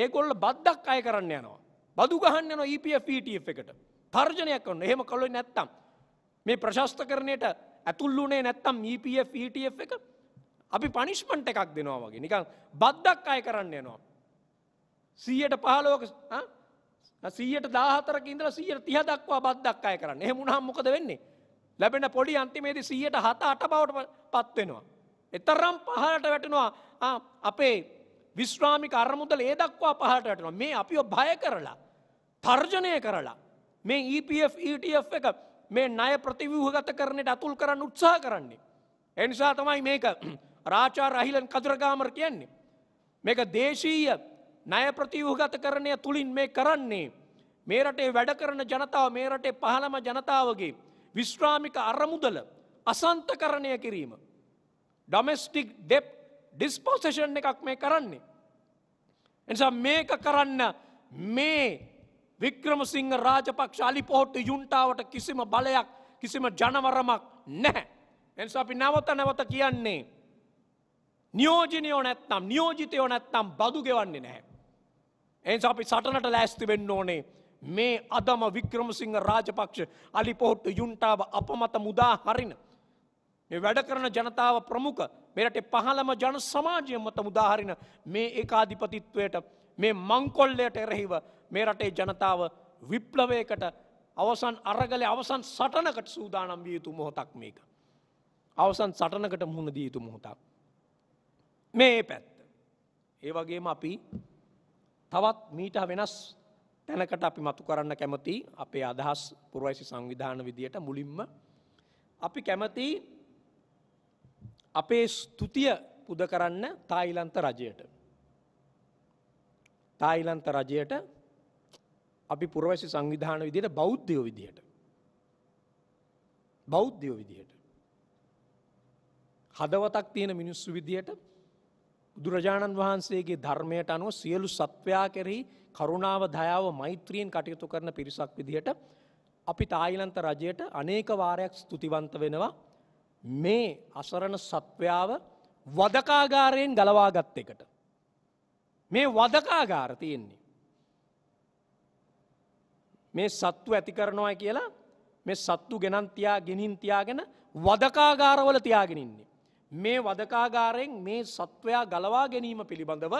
ඒගොල්ල බද්දක් අය කරන්න යනවා. බදු ගහන්න යන EPFට e එකට තර්ජනයක් වන්න එහෙම කොළො නැත්තම් මේ ප්‍රශස්ත කරණයට ඇතුල්ලුනේ නැත්තම් EPFට e එක අපි පනිශ්මන්ට එකක් දෙනවා වගේ නිකං බද්දක් අය කරන්න යනවා. සීයට පහලෝක සීයට දාහතරක ඉදර සීයට තිය දක්වා බද්දක් අය කරන්න එහමුණහම් මොකද වෙන්නේ ලැබෙන පොඩි අන්තිමේදී සීයට හත අට බවට පත්වෙනවා. එතරම් පහලට වැටෙනවා අපේ විශ්‍රාමික අරමුදල ඒ දක්වා පහට වැටනවා මේ අපිෝ භය කරලා තර්ජනය කරලා මේ EPF ETF එක මේ ණය ප්‍රතිව්‍යුහගත කරන්නට අතුල් කරන්න උත්සාහ කරන්නේ. ඒ නිසා තමයි මේක රාචාර් අහිලන් කතරගාමර් කියන්නේ. මේක දේශීය ණය ප්‍රතිව්‍යුහගත කරණය තුලින් මේ කරන්නේ මේ රටේ වැඩ කරන ජනතාව මේ රටේ පහළම ජනතාවගේ විශ්‍රාමික අරමුදල අසන්තකරණය කිරීම. ඩොමෙස්ටික් ඩෙප් ඩිස්පොසේෂන් එකක් මේ කරන්නේ. එනිසා මේක කරන්න මේ වික්‍රමසිංහ රාජපක්ෂ අලිපොහොට්ට යුන්ටාවට කිසිම බලයක් කිසිම ජනවරමක් නැහැ. එනිස අපි නැවත නැවත කියන්නේ. නියෝජිනයෝ නැත්නම් නියෝජිතයෝ නැත්නම් බදු ගෙවන්නේ නැහැ. එනිස අපි සටනට ලෑස්ති වෙන්න ඕනේ මේ අදම වික්‍රමසිංහ රාජපක්ෂ අලිපොහොට්ට යුන්ටාව අපමත මුදා හරින. මේ වැඩ කරන ජනතාව ප්‍රමුඛ මෙරට පහළම ජන සමාජය මත මුදාහරින මේ ඒකාධිපතිත්වයට මේ මංකොල්ලයට එරෙහිව මේ රටේ ජනතාව විප්ලවයකට අවසන් අරගල අවසන් සටනකට සූදානම් විය යුතු මොහොතක් මේක. අවසන් සටනකට මුහුණ දිය යුතු මොහොතක්. මේ පැත්ත. ඒ වගේම අපි තවත් මීට වෙනස් තැනකට අපි මතු කරන්න කැමති අපේ අදහස් පුරවයිසි සංවිධාන විදියට මුලින්ම අපි කැමති අපේ ස්තුතිය පුද කරන්න තායිලන්ත රජයට. තායිලන්ත රජයට අපි පුරවැසි සංවිධාන විදිහට බෞද්ධයෝ විදිහට. බෞද්ධයෝ විදිහට. හදවතක් තියෙන මිනිස්සු විදිහට බුදුරජාණන් වහන්සේගේ ධර්මයට අනුව සියලු සත්වයා කෙරෙහි කරුණාව දයාව මෛත්‍රියෙන් කටයුතු කරන පිරිසක් විදිහට අපි තායිලන්ත රජයට අනේක වාරයක් ස්තුතිවන්ත වෙනවා මේ අසරණ සත්වයාව වදකාගාරයෙන් ගලවා ගත් එකට. මේ වදකාගාර තියෙන්නේ. මේ සත්තු ඇති කරනවා කියලා මේ සත්තු ගෙනන්තියා ගෙනින් තියාගෙන වදකාගාරවල තියාගෙනන්නේ. මේ වදකාගාරයෙන් මේ සත්වයා ගලවා ගැනීම පිළිබඳව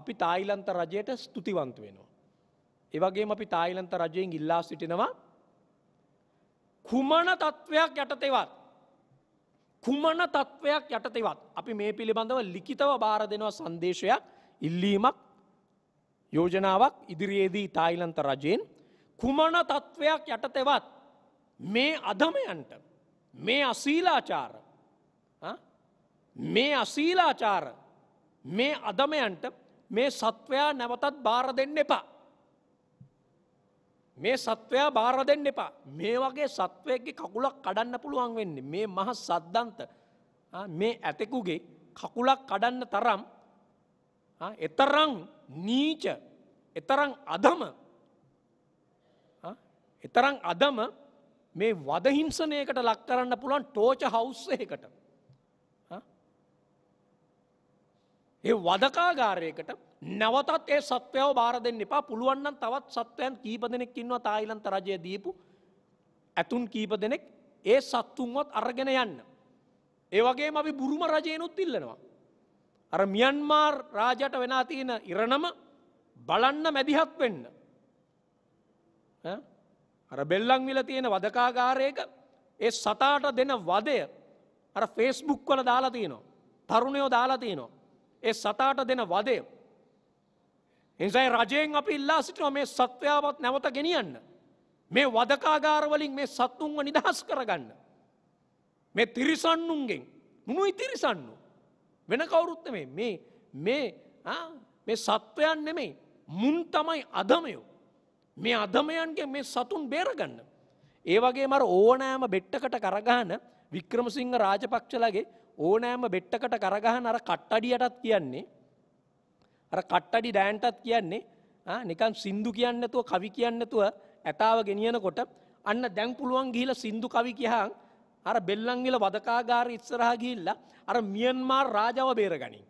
අපි තායිලන්ත රජයට ස්තුතිවන්ත වෙනවා. එවගේ අපි තායිලන්ත රජයෙන් ඉල්ලා සිටිනවා කුමන තත්ත්වයක් යටතෙවත්. කුමන තත්ත්වයක් යටතෙවත් අපි මේ පිළිබඳව ලිකිතව බාර දෙනවා සංදේශයක් ඉල්ලීමක් යෝජනාවක් ඉදිරියේදී තායිලන්ත රජයෙන් කුමන තත්ත්වයක් යටතෙවත් මේ අධමයන්ට මේ අසීලාචාර මේ අසීලාචාර මේ අදමයන්ට මේ සත්වයා නැවතත් බාර දෙන්න එපා. මේ සත්වයා බාර දෙන්න එපා මේ වගේ සත්වයගේ කකුලක් කඩන්න පුළුවන් වෙන්නේ මේ මහ සද්ධන්ත මේ ඇතෙකුගේ කකුලක් කඩන්න තරම් එතරං නීච එතරං අදම එතරම් අදම මේ වදහිංසනයකට ලක් කරන්න පුළුවන් ටෝච හවුස්ස එකට. ඒ වදකාගාරයකට නැවතත් ඒ සත්වයාව බාර දෙන්න එපා පුළුවන්න්න තවත් සත්වයන් කීප දෙනෙක් ඉන්නවා තායිලන්ත රජය දීපු ඇතුන් කීප දෙනෙක් ඒ සත්තුන්වත් අරගෙන යන්න. ඒවගේ මි බුරුම රජයනුත් ඉල්ලනවා. අර මියන්මාර් රාජට වෙනා තියෙන ඉරණම බලන්න මැදිහත් වෙන්න. අර බෙල්ලං විල තියෙන වදකාගාරයක ඒ සතාට දෙන වදය අර ෆේස්බුක් වල දාලා තියනවා. තරුණයෝ දාලා තියනවා. ඒ සතාට දෙන වදය. එනිසයි රජයෙන් අපි ඉල්ලා සිටිනවා මේ සත්‍යාවත් නැවත ගෙනියන්න. මේ වදකාගාරවලින් මේ සත්තුන්ව නිදහස් කරගන්න. මේ තිරිසන්නුන්ගෙන් මුණුයි තිරිසන්නු. වෙන කවුරුත්ත මේ මේ මේ මේ සත්වයන් නෙමේ මුන් තමයි අදමයෝ. මේ අධමයන්ගේ මේ සතුන් බේරගන්න. ඒ වගේ මර ඕනෑම බෙට්ටකට කරගහන වික්‍රමසිංහ රාජපක්ෂලගේ ඕනෑම බෙට්ටකට කරගහන අර කට්ටඩියටත් කියන්නේ. අර කට්ටඩි ඩෑන්ටත් කියන්නේ නිකන් සින්දු කියන්නතුව කවි කියන්නතුව ඇතාව ගෙනියනකොට අන්න දැන් පුළුවන් ගිහිල සින්දු කවි කියහන් අර බෙල්ලංගිල වදකාගාර ඉස්සරහා ගිහිල්ලා අර මියන්මාර් රාජාව බේරගනින්.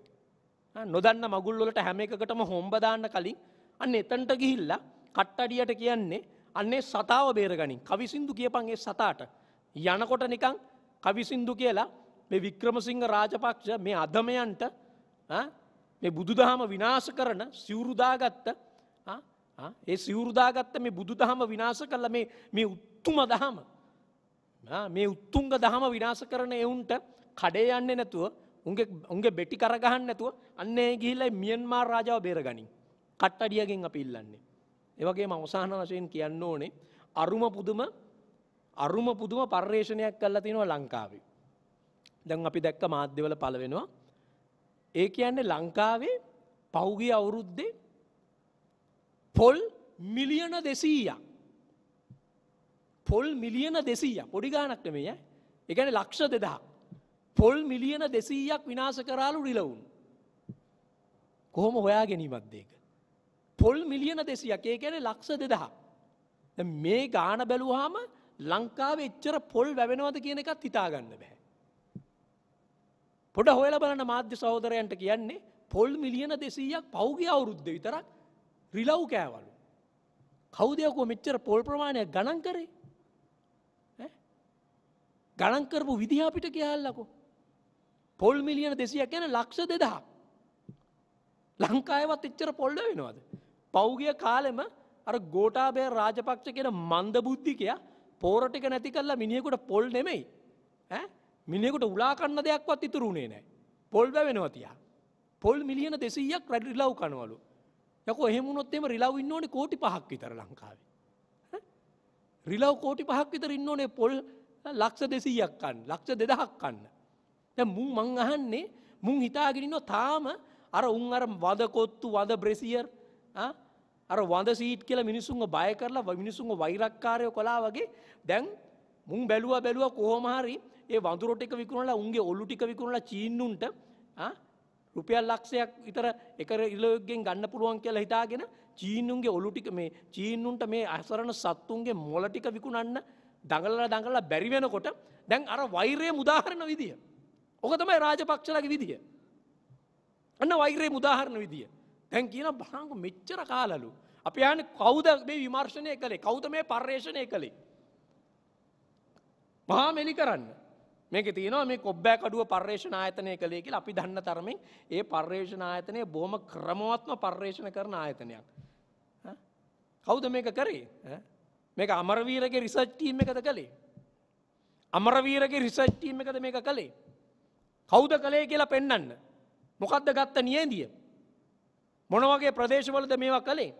නොදන්න මගුල්ලොලට හැම එකකටම හොම්බදාන්න කලින් අන්න එතන්ට ගිහිල්ලා කට්ටඩියට කියන්නේ අන්නේ සතාව බේරගනින් කවිසින්දු කියපන්ගේ සතාට යනකොට නිකං කවිසින්දු කියලා මේ වික්‍රමසිංහ රාජපක්ෂ මේ අධමයන්ට මේ බුදුදහම විනාශ කරන සිවුරුදාගත්ත ඒ සිවුරුදාගත්ත මේ බුදුදහම විනාශ කල්ල මේ මේ උත්තුම දහම මේ උත්තුංග දහම විනාශ කරන එවුන්ට කඩේ යන්නේ නැතුව උගේ උගේ බෙටි කරගහන්න නැතුව අන්නේ ගිහිල්ලයි මියන්මාර් රාජාව බේරගනින් කට්ටඩියගෙන් අපි ඉල්ලන්නේ ඒවගේම අවසාන වශයෙන් කියන්න ඕනේ අරුම පුදුම අරුම පුදුම පර්යේෂණයක් කරලා තිනවා ලංකාවේ. දැන් අපි දැක්ක මාධ්‍යවල පළවෙනවා. ඒ කියන්නේ ලංකාවේ පෞගිය අවුරුද්දේ පොල් මිලියන දෙසීය. පොල් මිලියන දෙසීය පොඩි ගානක්ක මේ එකන ලක්ෂ දෙදා. පොල් මිලියන දෙසීයක් විනාශ කරාලු රිලවුන්. කොහොම හොයා ගැනීමත් දේක. පොල් මිලියන දෙසියක් ඒ ගැන ලක්ෂ දෙදහක්. මේ ගාන බැලුවාම ලංකාව එච්චර පොල් වැවෙනවද කියන එකත් හිතාගන්න බැහැ. පොඩ හොයල බලන මාධ්‍ය සහෝදරයන්ට කියන්නේ පොල් මිලියන දෙසීයක් පෞගගේ අවුරුද්ධ විතරක් රිලව් කෑවලු. කෞදයකෝ මෙච්චර පොල් ප්‍රමාණයක් ගණන් කරේ ගණන්කරපු විදිහ අපිට කියල්ලකෝ. පොල් මිලියන දෙසියක් ගැන ලක්ෂ දෙදහක්. ලංකායවත් එච්චර පොල්ඩ වෙනවාද. පෞගිය කාලෙම අර ගෝටාබය රාජපක්ෂ කියෙන මන්ද බුද්ධිකය පෝරටික නැති කල්ලා මිනිියකුට පොල් නෙමෙයි. මිනිෙකුට උලාකන්න දෙයක්වත් ඉතුරුණේ නෑ. පොල් බැවෙනවතියා. පොල් මිලියන දෙසීයක් රැඩි ලව් කනවලු. යක එහෙමුණොත්තෙම රිලව් ඉන්නඕන කෝටි පහක් විතර ලංකාවේ. රිලව් කෝටි පහක් විතර ඉන්න ඕනේ පොල් ලක්ෂ දෙසීයක් කන්න ලක්ෂ දෙදහක් කන්න. මුන් මං අහන්නේ මුං හිතාගෙනන්න තාම අර උන් අර වදකොත්තු වද බ්‍රෙසියර් අර වඳ සීට් කියලා මිනිසුන්ව බය කරලා මිනිසුන්ව වෛරක්කාරයෝ කලා වගේ දැන් මුන් බැලුව බැලුව කොහොමහරි ඒ වඳුර ටික විකුණලා උන්ගේ ඔලු ටික විකුණලා චීන්නුන්ට රුපියල් ලක්ෂයක් විතර එක ඉලෝගෙන් ගන්න පුළුවන් කියලා හිතාගෙන චීන්නුන්ගේ ඔලු ටික මේ චීන්නුන්ට මේ අසරණ සත්තුන්ගේ මොල ටික විකුණන්න දඟලලා දඟලලා බැරි වෙනකොට දැන් අර වෛරයේ උදාහරණ විදිය. ඔක තමයි රාජපක්ෂලාගේ විදිය. අන්න වෛරයේ උදාහරණ විදිය. දැන් කියන බාංගු මෙච්චර කාලලු. අපි යන කෞද මේ විමර්ශණය කළේ කෞත මේ පර්යේෂණය කළේ. මහා මෙලි කරන්න. මේක තියනවා මේ කොබ්බෑ කඩුව පර්යේෂණ ආයතනය කළේ කියලා අපි දන්න තරමින් ඒ පර්යේෂණ ආයතනය බොහොම ක්‍රමවත්ම පර්යේෂණ කරන ආයතනයක්. කෞද මේක කරේ මේක අමරවීරගේ රිසර්ච් ටීම් එකද කළේ. අමරවීරගේ රිසර්ච් ටීම් එකද මේක කළේ. කෞද කළේ කියලා පෙන්නන්න. මොකක්ද ගත්ත නියදිය. මොන වගේ ප්‍රදේශවලද මේවා කළේ.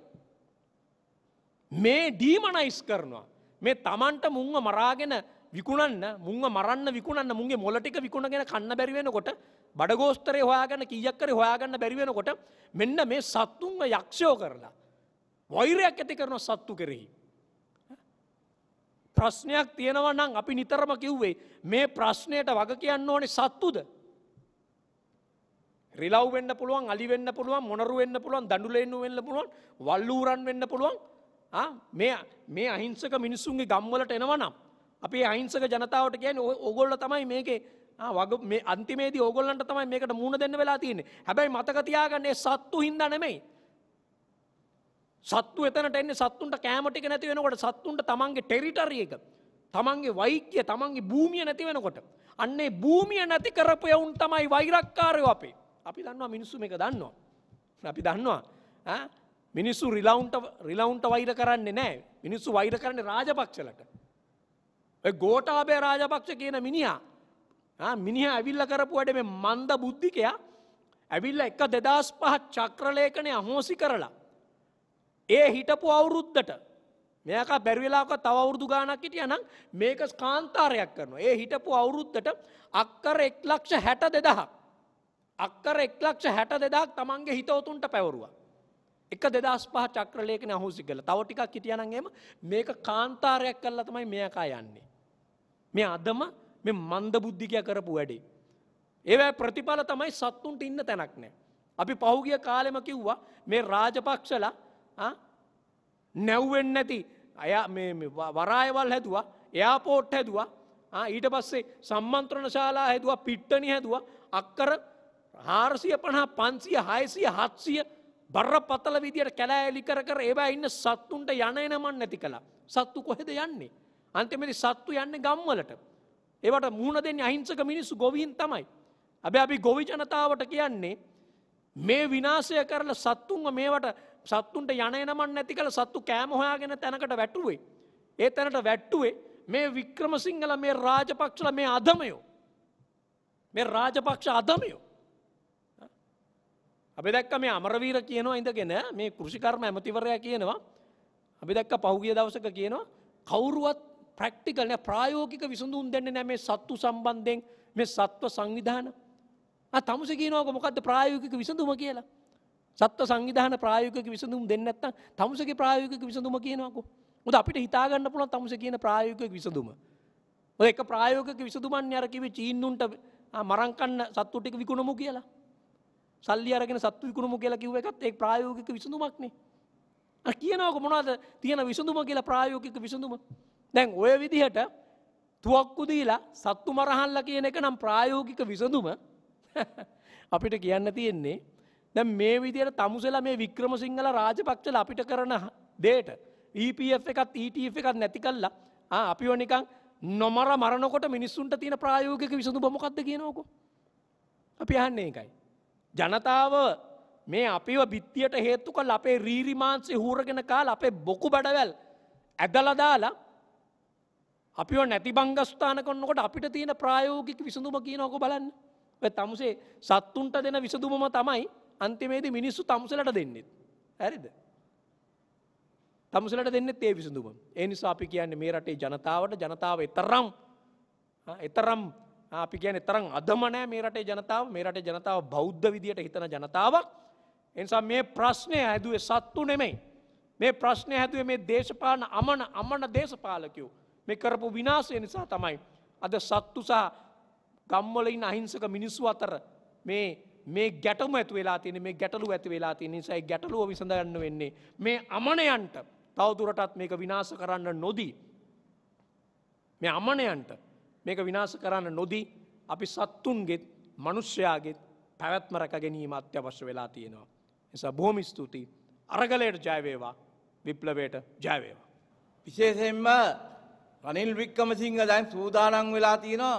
මේ ඩීමනයිස් කරනවා. මේ තමන්ට මුංව මරාගෙන විකුණන්න මුංව මරන්න විකුණන්න මුගේ මොලටික විකුණගෙන කන්න බැරිවෙනකොට බඩගෝස්තරය හොයාගන්න කියක්කර හොයාගන්න බැරිවෙනකොට මෙන්න මේ සත්තුන්ව යක්ෂයෝ කරලා. වෛරයක් ඇති කරන සත්තු කෙරෙහි. ප්‍රශ්නයක් තියෙනවනම් අපි නිතරම කිව්වේ මේ ප්‍රශ්නයට වග කියන්න ඕනේ සත්තුද රිලව් වෙන්න පුළුවන් අලි වෙන්න පුළුවන් මොනරු වෙන්න පුළුවන් දඩුලෙන්නු වෙන්න පුළුවන් වල්ලූරන් වෙන්න පුළුවන් මේ මේ අහිංසක මිනිස්සුන්ගේ ගම්වලට එනවනම් අපේ අහිංසක ජනතාවට කියන ඕගොල්ල තමයි මේකේ වග මේ අන්තිමේද ඕගොල්ලන්ට තමයි මේකට මුණ දෙන්න වෙලා තියන්නේ හැබැයි මතකතියාගන්නේ සත්තු හින්ද නෙමෙයි සත්තු එතනට එන්නේ සත්තුන්ට කෑමටික නැති වෙනකොට සත්තුන්ට තමන්ගේ ටෙරිටරිය එක තමන්ගේ වෛද්‍ය තමන්ගේ භූමිය නැති වෙනකොට අන්නේ භූමිය නැති කරපු යවුන් තමයි වෛරක්කාරයෝ අපේ අපි දන්නවා මිනිස්සු මේක දන්නවා අපි දන්නවා මිනිස්සු රිලවුන්ට රිලවුන්ට වෛර කරන්නේ නෑ මිනිස්සු වෛර කරන්නේ රාජපක්ෂලට ගෝටාබය රාජපක්ෂ කියන මිනිහා මිනිහ ඇවිල්ල කරපුවට මේ මන්ද බුද්ධිකයා ඇවිල්ල එක දෙදස් පහත් චක්‍රලේඛනය අහෝසි කරලා ඒ හිටපු අවුරුද්ධට මේක බැරිවෙලාක තව අවුරුදු ගානක් හිටිය නම් මේක ස්කාන්තාරයක් කරනවා. ඒ හිටපු අවුරුද්දට අක්කර එක් ලක්ෂ හැට දෙදහක්. අක්කර එක්ලක්ෂ හැට දෙදක් තමන්ගේ හිතවතුන්ට පැවරුවා. එක දෙදස් පහ චක්‍රලේකන අහුසි කළ තව ටිකක් හිටියනන්ගේම මේක කාන්තාරයක් කල්ලා තමයි මේකා යන්නේ. මේ අදම මෙ මන්ද බුද්ධිකය කරපු වැඩේ. ඒවැ ප්‍රතිඵල තමයි සත්තුන්ට ඉන්න තැනක් නෑ. අපි පහුගිය කාලෙම කිව්වා මේ රාජපක්ෂල නැව්වෙන් නැති අය වරායවල් හැදවා එයාපෝට් හැදවා ඊට පස්සේ සම්මන්ත්‍රණ ශාලා හැදවා පිට්ටනි හැදවා අක්කර හාරසිය පණහා පන්සිය හයසිය හත්සිය බර පතල විදියට කැලා ඇලි කර කර ඒවා ඉන්න සත්තුන්ට යන එනමන් නැති කලා සත්තු කොහෙද යන්නේ. අන්තිමති සත්තු යන්න ගම්වලට. ඒවට මුහුණ දෙන්න අහිංසක මිනිස්සු ගොවින් තමයි. ඇබ අපි ගොවි ජනතාවට කියන්නේ මේ විනාසය කරල සත්තුන්ව මේවට සත්තුන්ට යන එනමන් නැති කළ සත්තු කෑම හොයාගෙන තැනකට වැටුවේ. ඒ තැනට වැට්ටුවේ මේ වික්‍රම සිංහල මේ රාජපක්ෂල මේ අදමයෝ. මේ රාජපක්ෂ අදමයෝ. අපි දැක්ක මේ අමරවීර කියනවා ඉඳගෙන මේ කෘෂිකර්ම ඇමතිවරයා කියනවා අපි දැක්ක පහුගිය දවසක කියනවා කවුරුවත් ප්‍රක්ටිකල්න ප්‍රායෝගික විසඳුන් දෙන්න නෑ මේ සත්තු සම්බන්ධයෙන් මේ සත්ව සංවිධාන තමුස කියනෝක මොකක්ද ප්‍රායෝගික විසඳුම කියලා සත්ව සංවිධාන ප්‍රායෝගික විසඳුම් දෙන්න නැත්නම් තමුසගේ ප්‍රායෝගික විසඳුම කියනවාකෝ. මොකද අපිට හිතා ගන්න පුළුවන් තමුස කියන ප්‍රායෝගික විසඳුම. ඔය එක ප්‍රායෝගික විසඳුමන්නේ අර කිව්වේ චීන්නුන්ට මරං කන්න සත්තු ටික විකුණමු කියලා. සල්ලි අරගෙන සත්තු විකුණමු කියලා කිව්ව එකත් ඒ ප්‍රායෝගික විසඳුමක්නේ. අර කියනවක මොනවද තියෙන විසඳුම කියලා ප්‍රායෝගික විසඳුම. දැන් ඔය විදිහට තුවක්කු දීලා සත්තු මරහල්ලා කියන එක නම් ප්‍රායෝගික විසඳුම අපිට කියන්න තියෙන්නේ දැන් මේ විදිහට තමුසෙලා මේ වික්‍රමසිංහල රාජපක්ෂලා අපිට කරන දේට EPF එකත් ETF එකත් නැති කළා. ආ අපිව නිකන් නොමර මරනකොට මිනිස්සුන්ට තියෙන ප්‍රායෝගික විසඳුම මොකක්ද කියනවකෝ. අපි අහන්නේ ඒකයි. ජනතාව මේ අපිව බිත්තියට හේතු කල් අපේ රීරිමාන්සේ හූරගෙන කාල අපේ බොකු බඩවැල් ඇදලදාලා අපි නැති බංගස්ථාන කොන්නකොට අපිට තියෙන ප්‍රායෝගික විසඳුම කියනෝක බලන්න තමුසේ සත්තුන්ට දෙන විසඳුමම තමයි අන්තිමේදී මිනිස්සු තමුසලට දෙන්නෙත් ඇරිද තමුසලට දෙන්න ඒ විසඳුම ඒ නිසා අපි කියන්නේ මේ රටේ ජනතාවට ජනතාව එතරම් එතරම් අපි ගැන තරම් අදමනෑ මේ රටේ ජනතාව මේ රටේ ජනතාව බෞද්ධ විදියට හිතන ජනතාවක් එනිසා මේ ප්‍රශ්නය ඇදුවේ සත්තු නෙමෙයි මේ ප්‍රශ්නය හැදුවේ මේ දේශපාලන අමන අමන දේශපාලකයෝ මේ කරපු විනාශය නිසා තමයි අද සත්තු සහ ගම්වලින් අහිංසක මිනිස්සු අතර මේ මේ ගැටම ඇතු වෙලා තියෙන මේ ගැටලු ඇති වෙලා තියෙන නිසා ගැටලුව විසඳගන්න වෙන්නේ මේ අමනයන්ට තවදුරටත් මේක විනාශ කරන්න නොදී මේ අමනයන්ට මේක විනාශ කරන්න නොදී අපි සත්තුන්ගෙත් මනුෂ්‍යයාගෙත් පැවැත්ම රැක ගැනීම අත්‍යවශ්‍ය වෙලා තියෙනවා. නිසා බොහොම ස්තුතියි අරගලයට ජයවේවා විප්ලවයට ජයවේවා. විශේෂයෙන්ම රනිල් වික්කමසිංහ දැන් සූදානම් වෙලා තියෙනවා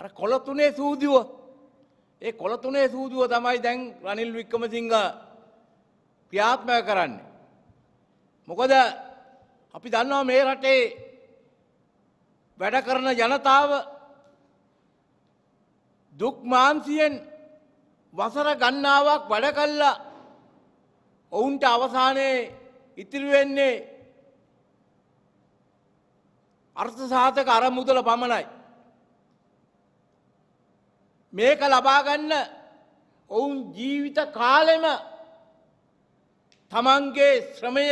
අර කොළතුනේ සූදිව. ඒ කොළතුනේ සූදුව තමයි දැන් රනිල් වික්කමසිංහ ක්‍රියාත්මක කරන්නේ. මොකද අපි දන්නවා මේ රටේ වැඩ කරන ජනතාව දුක් මාන්සියෙන් වසර ගන්නාවක් වැඩ කල්ලා ඔවුන්ට අවසානයේ ඉතිරිවෙන්නේ අර්ථසාධක අරමුදල පමණයි. මේක ලබාගන්න ඔවුන් ජීවිත කාලෙම තමන්ගේ ශ්‍රමය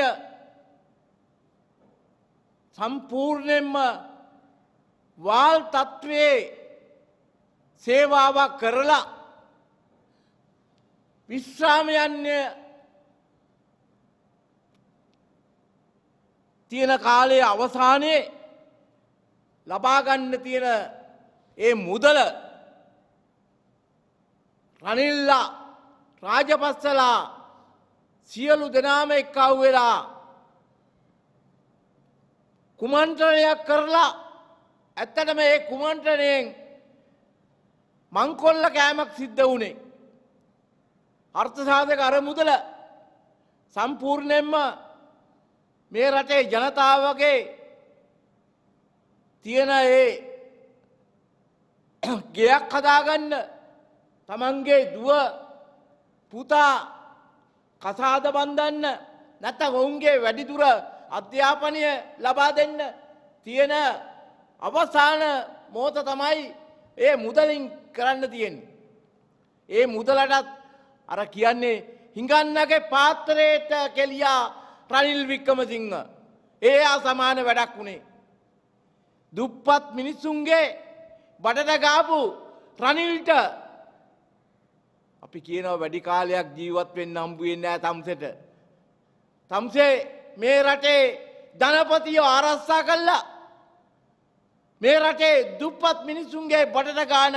සම්පූර්ණයෙන්ම වාල් තත්ත්වයේ සේවාවක් කරලා විශ්‍රාමයන්ය තියෙන කාලයේ අවසානයේ ලබාගන්න තියෙන ඒ මුදල රනිල්ලා රාජපස්සලා සියලු දෙනාම එක්කව් වෙලා කුමන්ත්‍රණයක් කරලා ඇත්තට මේ කුමන්ත්‍රණයෙන් මංකොල්ල කෑමක් සිද්ධ වුණේ. අර්ථසාධක අර මුදල සම්පූර්ණයෙන්ම මේ රටේ ජනතාවගේ තියෙන ඒ ගෙයක් හදාගන්න තමන්ගේ දුව පුතා කසාද බන්ධන්න නැත ඔවුන්ගේ වැඩිදුර අධ්‍යාපනය ලබා දෙන්න තියෙන අවසාන මෝත තමයි ඒ මුදලින් කරන්න තියෙන්. ඒ මුදලටත් අර කියන්නේ හිඟන්නගේ පාත්තරයට කෙලියා රනිල් වික්කමසිංහ. ඒ අසමාන වැඩක් වුණේ. දුප්පත් මිනිස්සුන්ගේ බඩට ගාපු රනිල්ට අපි කියනව වැඩි කාලයක් ජීවත් වෙන්න හම්බුවෙන්නේ නැහැ තම්සෙට. තම්සේ මේ රටේ ධනපතියෝ ආරස්සා කළා. මේ රටේ දුප්පත් මිනිසුන්ගේ බටට ගාන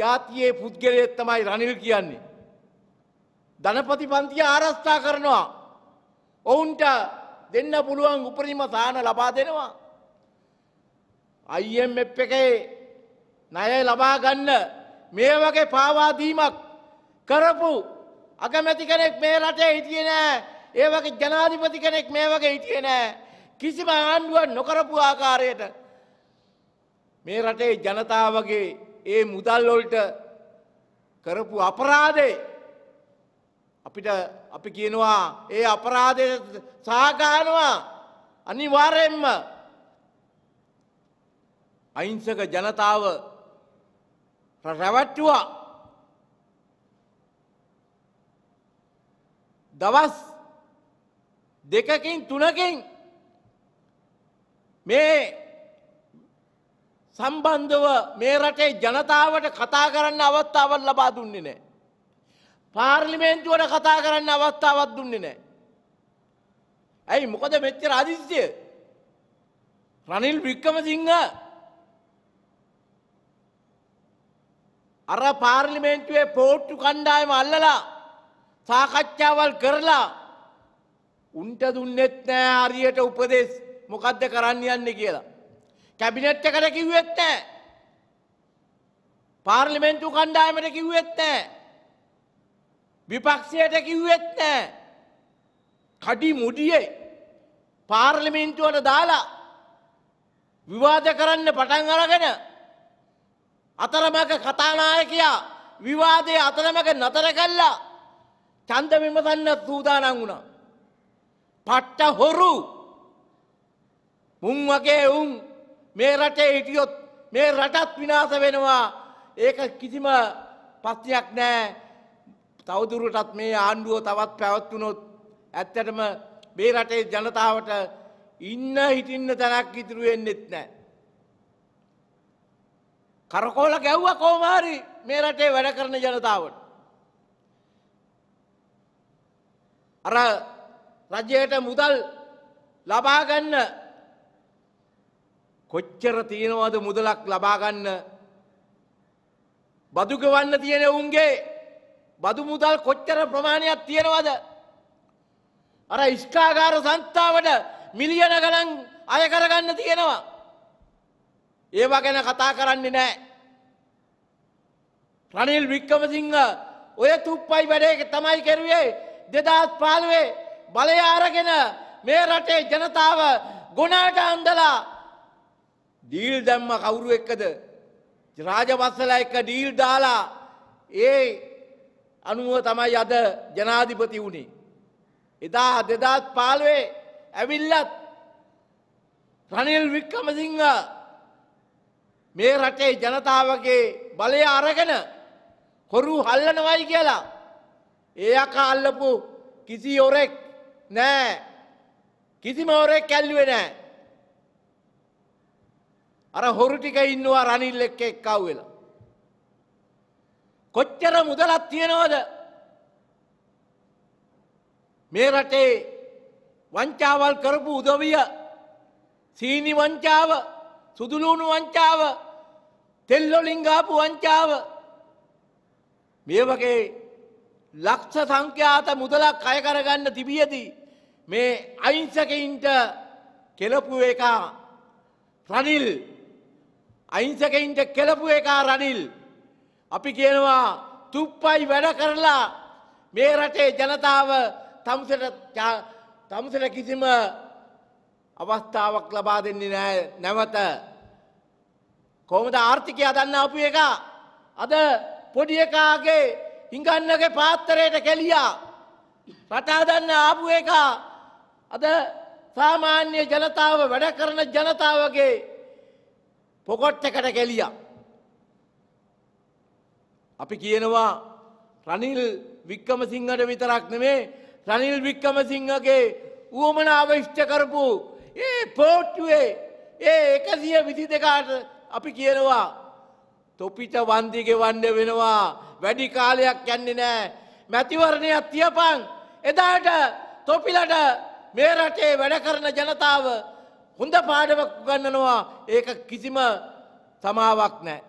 ජාතියේ පුද්ගලයෙක් තමයි රනිල් කියන්නේ. ධනපති පන්තිය ආරස්ථා කරනවා. ඔවුන්ට දෙන්න පුළුවන් උපරිම සාහන ලබා දෙනවා. IMF එකේ ණය ලබා ගන්න මේ වගේ පාවා දීමක් කරපු අගමැති කෙනෙක් මේ රටේ හිටියේ නෑ. ඒ වගේ ජනාධිපති කෙනෙක් මේ වගේ හිටියේ නෑ. කිසිම ආණ්ඩුවක් නොකරපු ආකාරයට මේ රටේ ජනතාවගේ ඒ මුදල්ලොල්ට කරපු අපරාධේ අපිට අපි කියනවා ඒ අපරාධය සහකානවා අනිවාරයෙන්ම අයිංසක ජනතාව රැවට්ටුවා දවස් දෙකකින් තුනකින් මේ සම්බන්ධව මේ රටේ ජනතාවට කතා කරන්න අවස්ථාවක් ලබා දුන්නේ නෑ. පාර්ලිමේන්තුවට කතා කරන්න අවස්ථාවක් දුන්නේ නෑ. ඇයි මොකද මෙච්චර අදිසිය රනිල් වික්කමසිංහ අර පාර්ලිමේන්තුවේ පෝට්ටු කණ්ඩායම අල්ලලා සාකච්ඡාවල් කරලා උන්ට දුන්නෙත් නෑ හරියට උපදෙස් මොකක්ද කරන්න යන්නේ කියලා. කැබිනට් එකට කිව්වෙත් නැහැ. පාර්ලිමේන්තු කණ්ඩායමට කිව්වෙත් නැහැ. විපක්ෂයට කිව්වෙත් නැහැ. කඩි මුඩියේ පාර්ලිමේන්තුවට දාලා විවාද කරන්න පටන් අරගෙන අතරමඟ කතානායකයා විවාදයේ අතරමඟ නතර කළා. ඡන්ද විමසන්න සූදානම් වුණා. පට්ට හොරු උන් වගේ උන් මේ රටේ හිටියොත් මේ රටත් විනාස වෙනවා ඒක කිසිම පස්තියක් නෑ තවදුරටත් මේ ආණ්ඩුව තවත් පැවත්වුණොත් ඇත්තටම මේ රටේ ජනතාවට ඉන්න හිටින්න තැනක් ඉතුරුවෙන්නෙත් නෑ. කරකෝල ගැව්ව කෝමාරි මේ රටේ වැඩ කරන ජනතාවට. අර රජයට මුදල් ලබාගන්න කොච්චර තියෙනවද මුදලක් ලබාගන්න බදුගවන්න තියෙන උන්ගේ බදු මුදල් කොච්චර ප්‍රමාණයක් තියෙනවද අර ඉෂ්කාගාර සංස්ථාවට මිලියන ගණන් අය කරගන්න තියෙනවා ඒවා ගැන කතා කරන්නේ නෑ රනිල් වික්කමසිංහ ඔය තුප්පයි වැඩේ තමයි කෙරුවේ දෙදස් පාලුවේ බලය අරගෙන මේ රටේ ජනතාව ගුණාට අන්දලා ඩීල් දැම්ම කවුරු එක්කද රාජවස්සල එක්ක ඩීල් දාලා ඒ අනුව තමයි අද ජනාධිපති වුණේ. එදා දෙදාත් පාලුවේ ඇවිල්ලත් රනිල් වික්කමසිංහ මේ රටේ ජනතාවගේ බලය අරගෙන කොරු හල්ලනවයි කියලා. ඒ අක අල්ලපු කිසි ඔරෙක් නෑ කිසිම ඔරෙක් කැල්ලුවේ නෑ අර හොරු ටික ඉන්නවා රනිල් එක්ක එක්කව් වෙලා. කොච්චර මුදලක් තියෙනවද? මේ රටේ වංචාවල් කරපු උදවිය සීනි වංචාව, සුදුලූණු වංචාව, තෙල් වලින් ගාපු වංචාව මේ වගේ ලක්ෂ සංඛ්‍යාත මුදලක් අය කරගන්න තිබියදී මේ අහිංසකයින්ට කෙලපු එක රනිල් අයිංසකයින්ට කෙලපු එකා රනිල්. අපි කියනවා තුප්පයි වැඩ කරලා මේ රටේ ජනතාව තමුසට තමුසට කිසිම අවස්ථාවක් ලබා දෙන්නේ නෑ නැවත. කොහොමද ආර්ථිකය දන්න අපු එක අද පොඩි එකාගේ හිඟන්නගේ පාත්තරයට කෙලියා රටා දන්න ආපු එක අද සාමාන්‍ය ජනතාව වැඩ කරන ජනතාවගේ පොකොට් එකට කෙලියා. අපි කියනවා රනිල් වික්කමසිංහට විතරක් නෙමේ රනිල් වික්කමසිංහගේ වුවමනාව ඉෂ්ට කරපු ඒ පෝට්ටුවේ ඒ එකසිය විසි දෙකාට අපි කියනවා තොපිට වන්දිගෙ වන්න වෙනවා වැඩි කාලයක් යන්නේ නෑ මැතිවරණයක් තියපන් එදාට තොපිලට මේ රටේ වැඩ කරන ජනතාව හොඳ පාඩමක් උගන්නනවා ඒක කිසිම සමාවක් නෑ.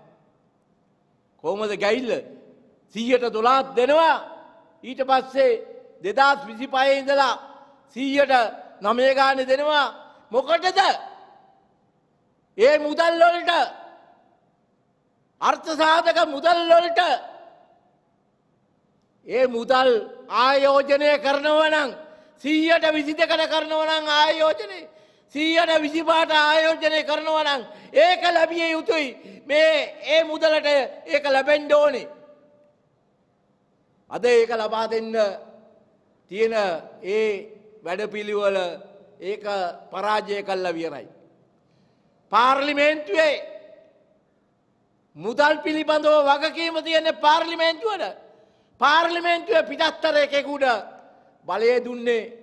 කොහොමද ගැයිල්ල සීයට දොලාත් දෙනවා ඊට පස්සේ දෙදස් විසිපයේ ඉඳලා සීයට නමේගාන දෙනවා මොකටද ඒ මුදල්ලොලට අර්ථසාධක මුදල්ලොලට ඒ මුදල් ආයෝජනය කරනවනං සීයට විසි දෙකට කරනවනං ආයෝජනය සීයට විසිපාට ආයෝජනය කරනවා නම් ඒක ලැබිය යුතුයි මේ ඒ මුදලට ඒක ලැබෙන්ඩ ඕනේ. අද ඒක ලබා දෙන්න තියෙන ඒ වැඩපිළිවල ඒක පරාජය කල්ල වියරයි. පාර්ලිමේන්තුවේ මුදල් පිළිබඳව වගකීම තියන්නේ පාර්ලිමේන්තුවට පාර්ලිමේන්තුව පිටත්තර එකෙකුට බලය දුන්නේ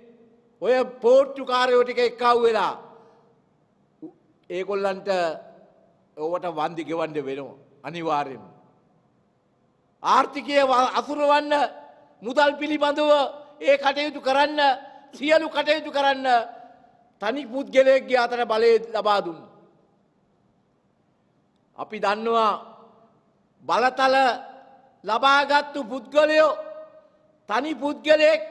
ඔය පෝට්ටුකාරයෝ ටික එක්කව් වෙලා ඒකොල්ලන්ට ඔවට වන්දි ගෙවන්ඩ වෙනවා අනිවාර්යෙන්. ආර්ථිකය අසුරවන්න මුදල් පිළිබඳව ඒ කටයුතු කරන්න සියලු කටයුතු කරන්න තනි පුද්ගලයක්ගේ අතර බලය ලබාදුන්. අපි දන්නවා බලතල ලබාගත්තු පුද්ගලයෝ තනි පුද්ගලයෙක්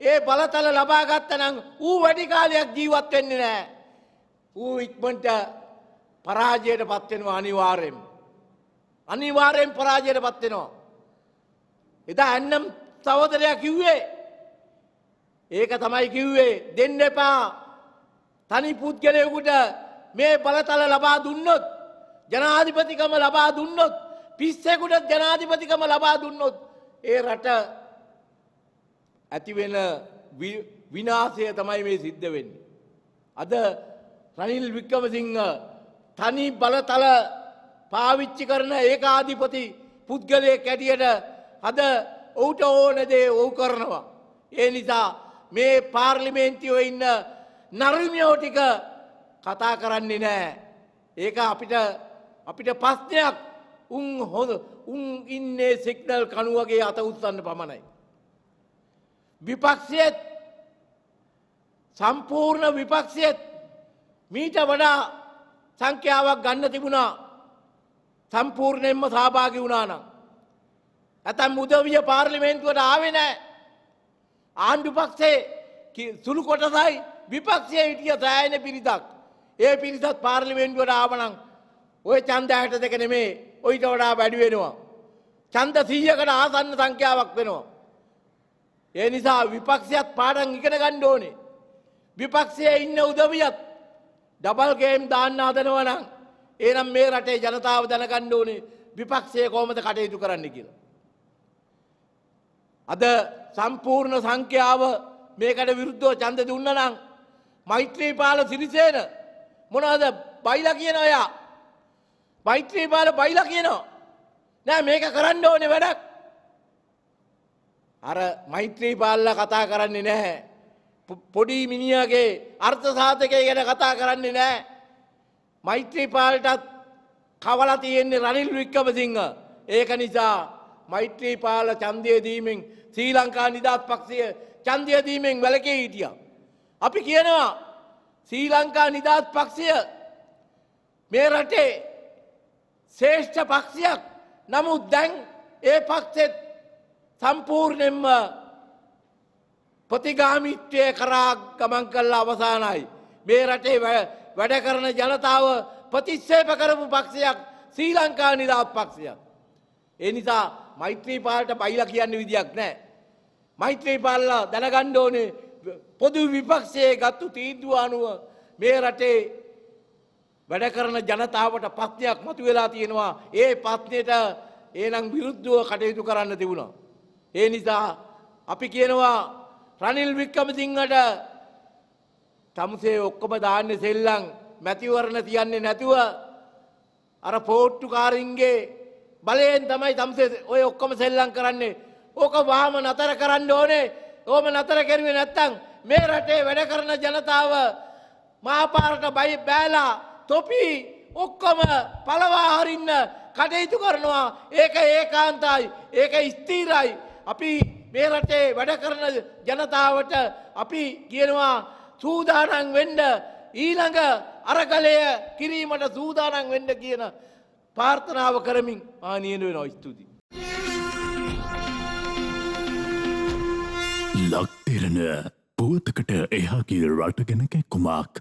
ඒ බලතල ලබාගත්තනං ඌ වැඩිකාලයක් ජීවත් වෙන්නේ නෑ. ඌ ඉක්මට පරාජයට පත්වෙනවා අනිවාරයෙන්. අනිවාරයෙන් පරාජයට පත්වෙනවා. එදා ඇන්නම් සහෝදරයක් කිව්වේ. ඒක තමයි කිව්වේ දෙන්න එපා තනි පුද්ගලයකුට මේ බලතල ලබා දුන්නොත් ජනාධිපතිකම ලබා දුන්නොත් පිස්සෙකුට ජනාධිපතිකම ලබා දුන්නොත් ඒ රට ඇතිවෙන විනාශය තමයි මේ සිද්ධ වෙන්නේ. අද රනිල් වික්කමසිංහ තනි බලතල පාවිච්චි කරන ඒකාධිපති පුද්ගලයෙක් ඇටියට අද ඔහුට ඕන දේ ඔහු කරනවා. ඒ නිසා මේ පාර්ලිමේන්තියෝ ඉන්න නර්මියෝ ටික කතා කරන්නේ නෑ. ඒක අපිට අපිට ප්‍රශ්නයක් උන් හොඳ උන් ඉන්නේ සිග්නල් කණුවගේ අත උස්සන්න පමණයි. විපක්ෂයත් සම්පූර්ණ විපක්ෂයත් මීට වඩා සංඛ්‍යාවක් ගන්න තිබුණා සම්පූර්ණයෙන්ම සහභාගි වුණා නම්. ඇතැම් උදවිය පාර්ලිමේන්තුවට ආවේ නෑ. ආණ්ඩු පක්ෂේ සුළු කොටසයි විපක්ෂයේ හිටිය සෑයන පිරිතක්. ඒ පිරිසත් පාර්ලිමේන්තුවට ආවනම් ඔය චන්ද ඇයට දෙක නෙමේ ඔයිට වඩා වැඩිවෙනවා. චන්ද සීයකට ආසන්න සංඛ්‍යාවක් වෙනවා. ඒ නිසා විපක්ෂයත් පාඩම් ඉගෙන ගන්න ඕනේ. විපක්ෂයේ ඉන්න උදවියත් ඩබල් ගේම් දාන්න හදනවා නම් එහෙනම් මේ රටේ ජනතාව දැනගන්න ඕනේ විපක්ෂය කොහොමද කටයුතු කරන්න කියලා. අද සම්පූර්ණ සංඛ්‍යාව මේකට විරුද්ධව ඡන්ද දුන්නා නම් මෛත්‍රීපාල සිරිසේන මොනවද බයිලා කියන ඔයා මෛත්‍රීපාල බයිලා කියනවා. නෑ මේක කරන්න ඕනේ වැඩක්. අර මෛත්‍රී පාල්ල කතා කරන්නේ නැහැ. පොඩි මිනිියගේ අර්ථසාධකය ගැන කතා කරන්නේ නෑ. මෛත්‍රීපාලටත් කවල තියෙන්නේ රනිල් වික්කමසිංහ. ඒක නිසා මෛත්‍රීපාල චන්දයදීමෙන් ශ්‍රී ලංකා නිදහස් පක්ෂය චන්දයදීමෙන් වැලකේ හිටිය. අපි කියනවා ශ්‍රී ලංකා නිදහස් පක්ෂය මේ රටේ ශේෂ්ඨ පක්ෂයක් නමුත් දැන් ඒ පක්ෂෙත් සම්පූර්ණයෙන්ම ප්‍රතිගාමිත්වය කරා ගමන් කල්ලා අවසානයි. මේ රටේ වැඩ කරන ජනතාව ප්‍රතිස්සේප කරපු පක්ෂයක් ශ්‍රී ලංකා නිදහස් පක්ෂයක්. ඒ නිසා මෛත්‍රී පාලට බයිලා කියන්න විදියක් නෑ. මෛත්‍රී පාලලා දැනගන්න ඕනේ පොදු විපක්ෂයේ ගත්තු තීන්දුව අනුව මේ රටේ වැඩ කරන ජනතාවට පත්නයක් මතු වෙලා තියෙනවා ඒ පත්නයට ඒනම් විරුද්ධුව කටයුතු කරන්න තිබුණා. ඒ නිසා අපි කියනවා රනිල් වික්කමසිංහට තමුසේ ඔක්කොම දාන්නේ සෙල්ලම් මැතිවරණ තියන්නේ නැතුව අර පෝට්ටුකාරින්ගේ බලයෙන් තමයි තමුසේ ඔය ඔක්කොම සෙල්ලම් කරන්නේ. ඕක වහම නතර කරන්න ඕනේ. ඕම නතර කරුවේ නැත්තම් මේ රටේ වැඩ කරන ජනතාව මහපාරට බයි බෑලා තොපි ඔක්කොම පළවා හරින්න කටයුතු කරනවා. ඒක ඒකාන්තයි. ඒක ස්ථිරයි. අපි මේ රටේ වැඩ කරන ජනතාවට අපි කියනවා සූදානන් වෙන්ඩ ඊළඟ අරගලය කිරීමට සූදානන් වෙන්ඩ කියන පාර්ථනාව කරමින් ආනියනුවෙන ඔස්තුතියි. ලක්තිරණ පුවතකට එහා කිය රට ගැන කැක්කුමක්.